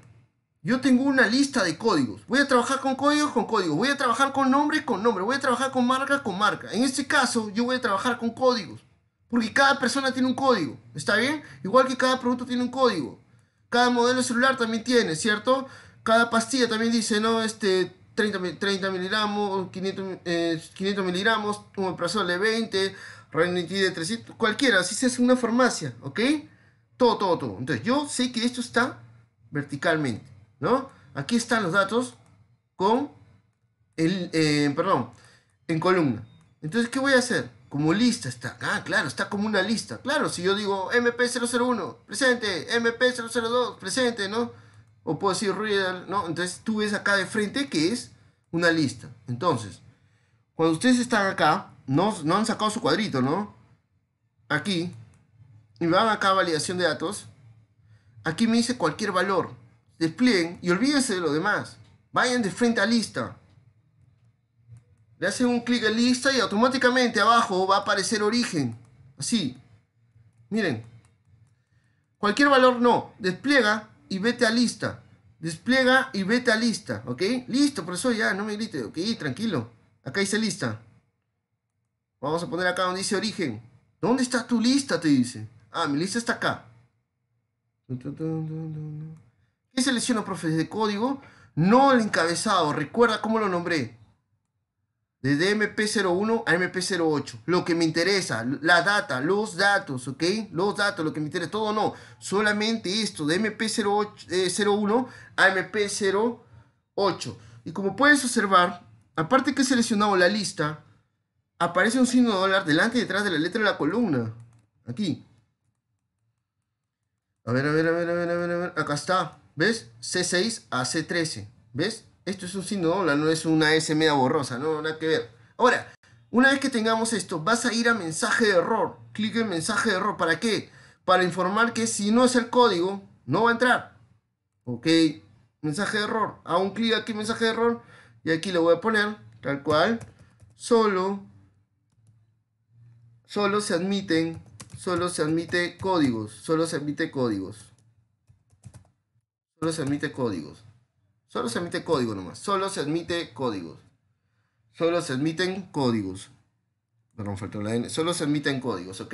Yo tengo una lista de códigos. Voy a trabajar con códigos, con códigos. Voy a trabajar con nombre, con nombre. Voy a trabajar con marca, con marca. En este caso, yo voy a trabajar con códigos. Porque cada persona tiene un código. ¿Está bien? Igual que cada producto tiene un código. Cada modelo celular también tiene, ¿cierto? Cada pastilla también dice, ¿no? Este, 30, 30 miligramos, 500, eh, miligramos, un omeprazol de 20, Renití de 300, cualquiera, así se hace una farmacia, ¿ok? Todo, todo, todo. Entonces, yo sé que esto está verticalmente, ¿no? Aquí están los datos con el, eh, perdón, en columna. Entonces, ¿qué voy a hacer? Como lista está. Ah, claro, está como una lista. Claro, si yo digo MP001, presente, MP002, presente, ¿no? o puedo decir real, ¿no? Entonces tú ves acá de frente que es una lista. Entonces, cuando ustedes están acá, no, no han sacado su cuadrito, ¿no? Aquí, y van acá a validación de datos, aquí me dice cualquier valor. Desplieguen y olvídense de lo demás. Vayan de frente a lista. Le hacen un clic en lista y automáticamente abajo va a aparecer origen. Así. Miren. Cualquier valor no. Despliega y vete a lista. Despliega y vete a lista, ¿ok? Listo, profesor, ya, no me grite, ok, tranquilo. Acá dice lista. Vamos a poner acá donde dice origen. ¿Dónde está tu lista? Te dice. Ah, mi lista está acá. ¿Qué selecciono, profe? ¿De código? No el encabezado. Recuerda cómo lo nombré de DMP01 a MP08. Lo que me interesa, la data, los datos, ¿ok? Los datos, lo que me interesa, todo no. Solamente esto, de MP01 eh, a MP08. Y como puedes observar, aparte que he seleccionado la lista, aparece un signo de dólar delante y detrás de la letra de la columna. Aquí. A ver, a ver, a ver, a ver, a ver, a ver. Acá está. ¿Ves? C6 a C13. ¿Ves? esto es un signo doble, no es una S media borrosa, no, nada que ver. Ahora, una vez que tengamos esto, vas a ir a mensaje de error. Clic en mensaje de error. ¿Para qué? Para informar que si no es el código, no va a entrar. Ok, mensaje de error. Aún un clic aquí, mensaje de error. Y aquí lo voy a poner, tal cual, solo, solo se admiten, solo se admite códigos, solo se admite códigos. Solo se admite códigos. Solo se admite código nomás. Solo se admite códigos. Solo se admiten códigos. Perdón, faltó la N. Solo se admiten códigos, ¿ok?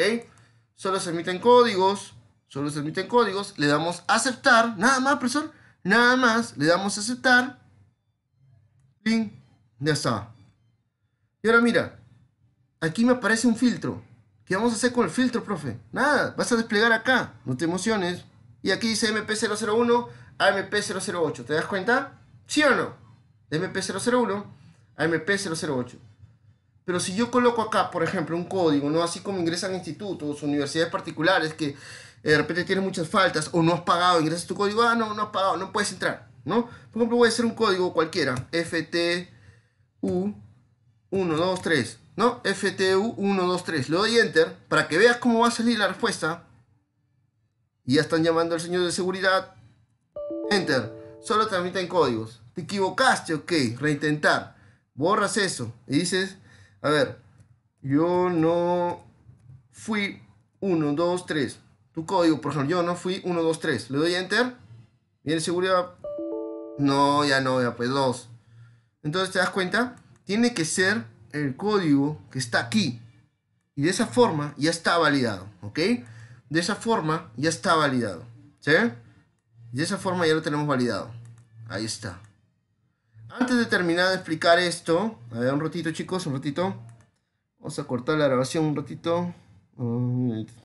Solo se admiten códigos. Solo se admiten códigos. Le damos aceptar. Nada más, profesor. Nada más. Le damos aceptar. Fin. Ya está. Y ahora mira. Aquí me aparece un filtro. ¿Qué vamos a hacer con el filtro, profe? Nada. Vas a desplegar acá. No te emociones. Y aquí dice MP001 amp MP008. ¿Te das cuenta? ¿Sí o no? MP001 a MP008. Pero si yo coloco acá, por ejemplo, un código, ¿no? Así como ingresan institutos, universidades particulares que eh, de repente tienen muchas faltas o no has pagado, ingresas tu código, ah, no, no has pagado, no puedes entrar, ¿no? Por ejemplo, voy a hacer un código cualquiera, FTU123, ¿no? FTU123, le doy enter para que veas cómo va a salir la respuesta. Y ya están llamando al señor de seguridad, Enter. Solo transmiten códigos. Te equivocaste, ok. Reintentar. Borras eso. Y dices, a ver, yo no fui 1, 2, 3. Tu código, por ejemplo, yo no fui 1, 2, 3. Le doy a enter. Viene seguridad. No, ya no, ya pues 2. Entonces te das cuenta, tiene que ser el código que está aquí. Y de esa forma ya está validado, ¿ok? De esa forma ya está validado. ¿Sí? De esa forma ya lo tenemos validado. Ahí está. Antes de terminar de explicar esto, a ver un ratito chicos, un ratito. Vamos a cortar la grabación un ratito.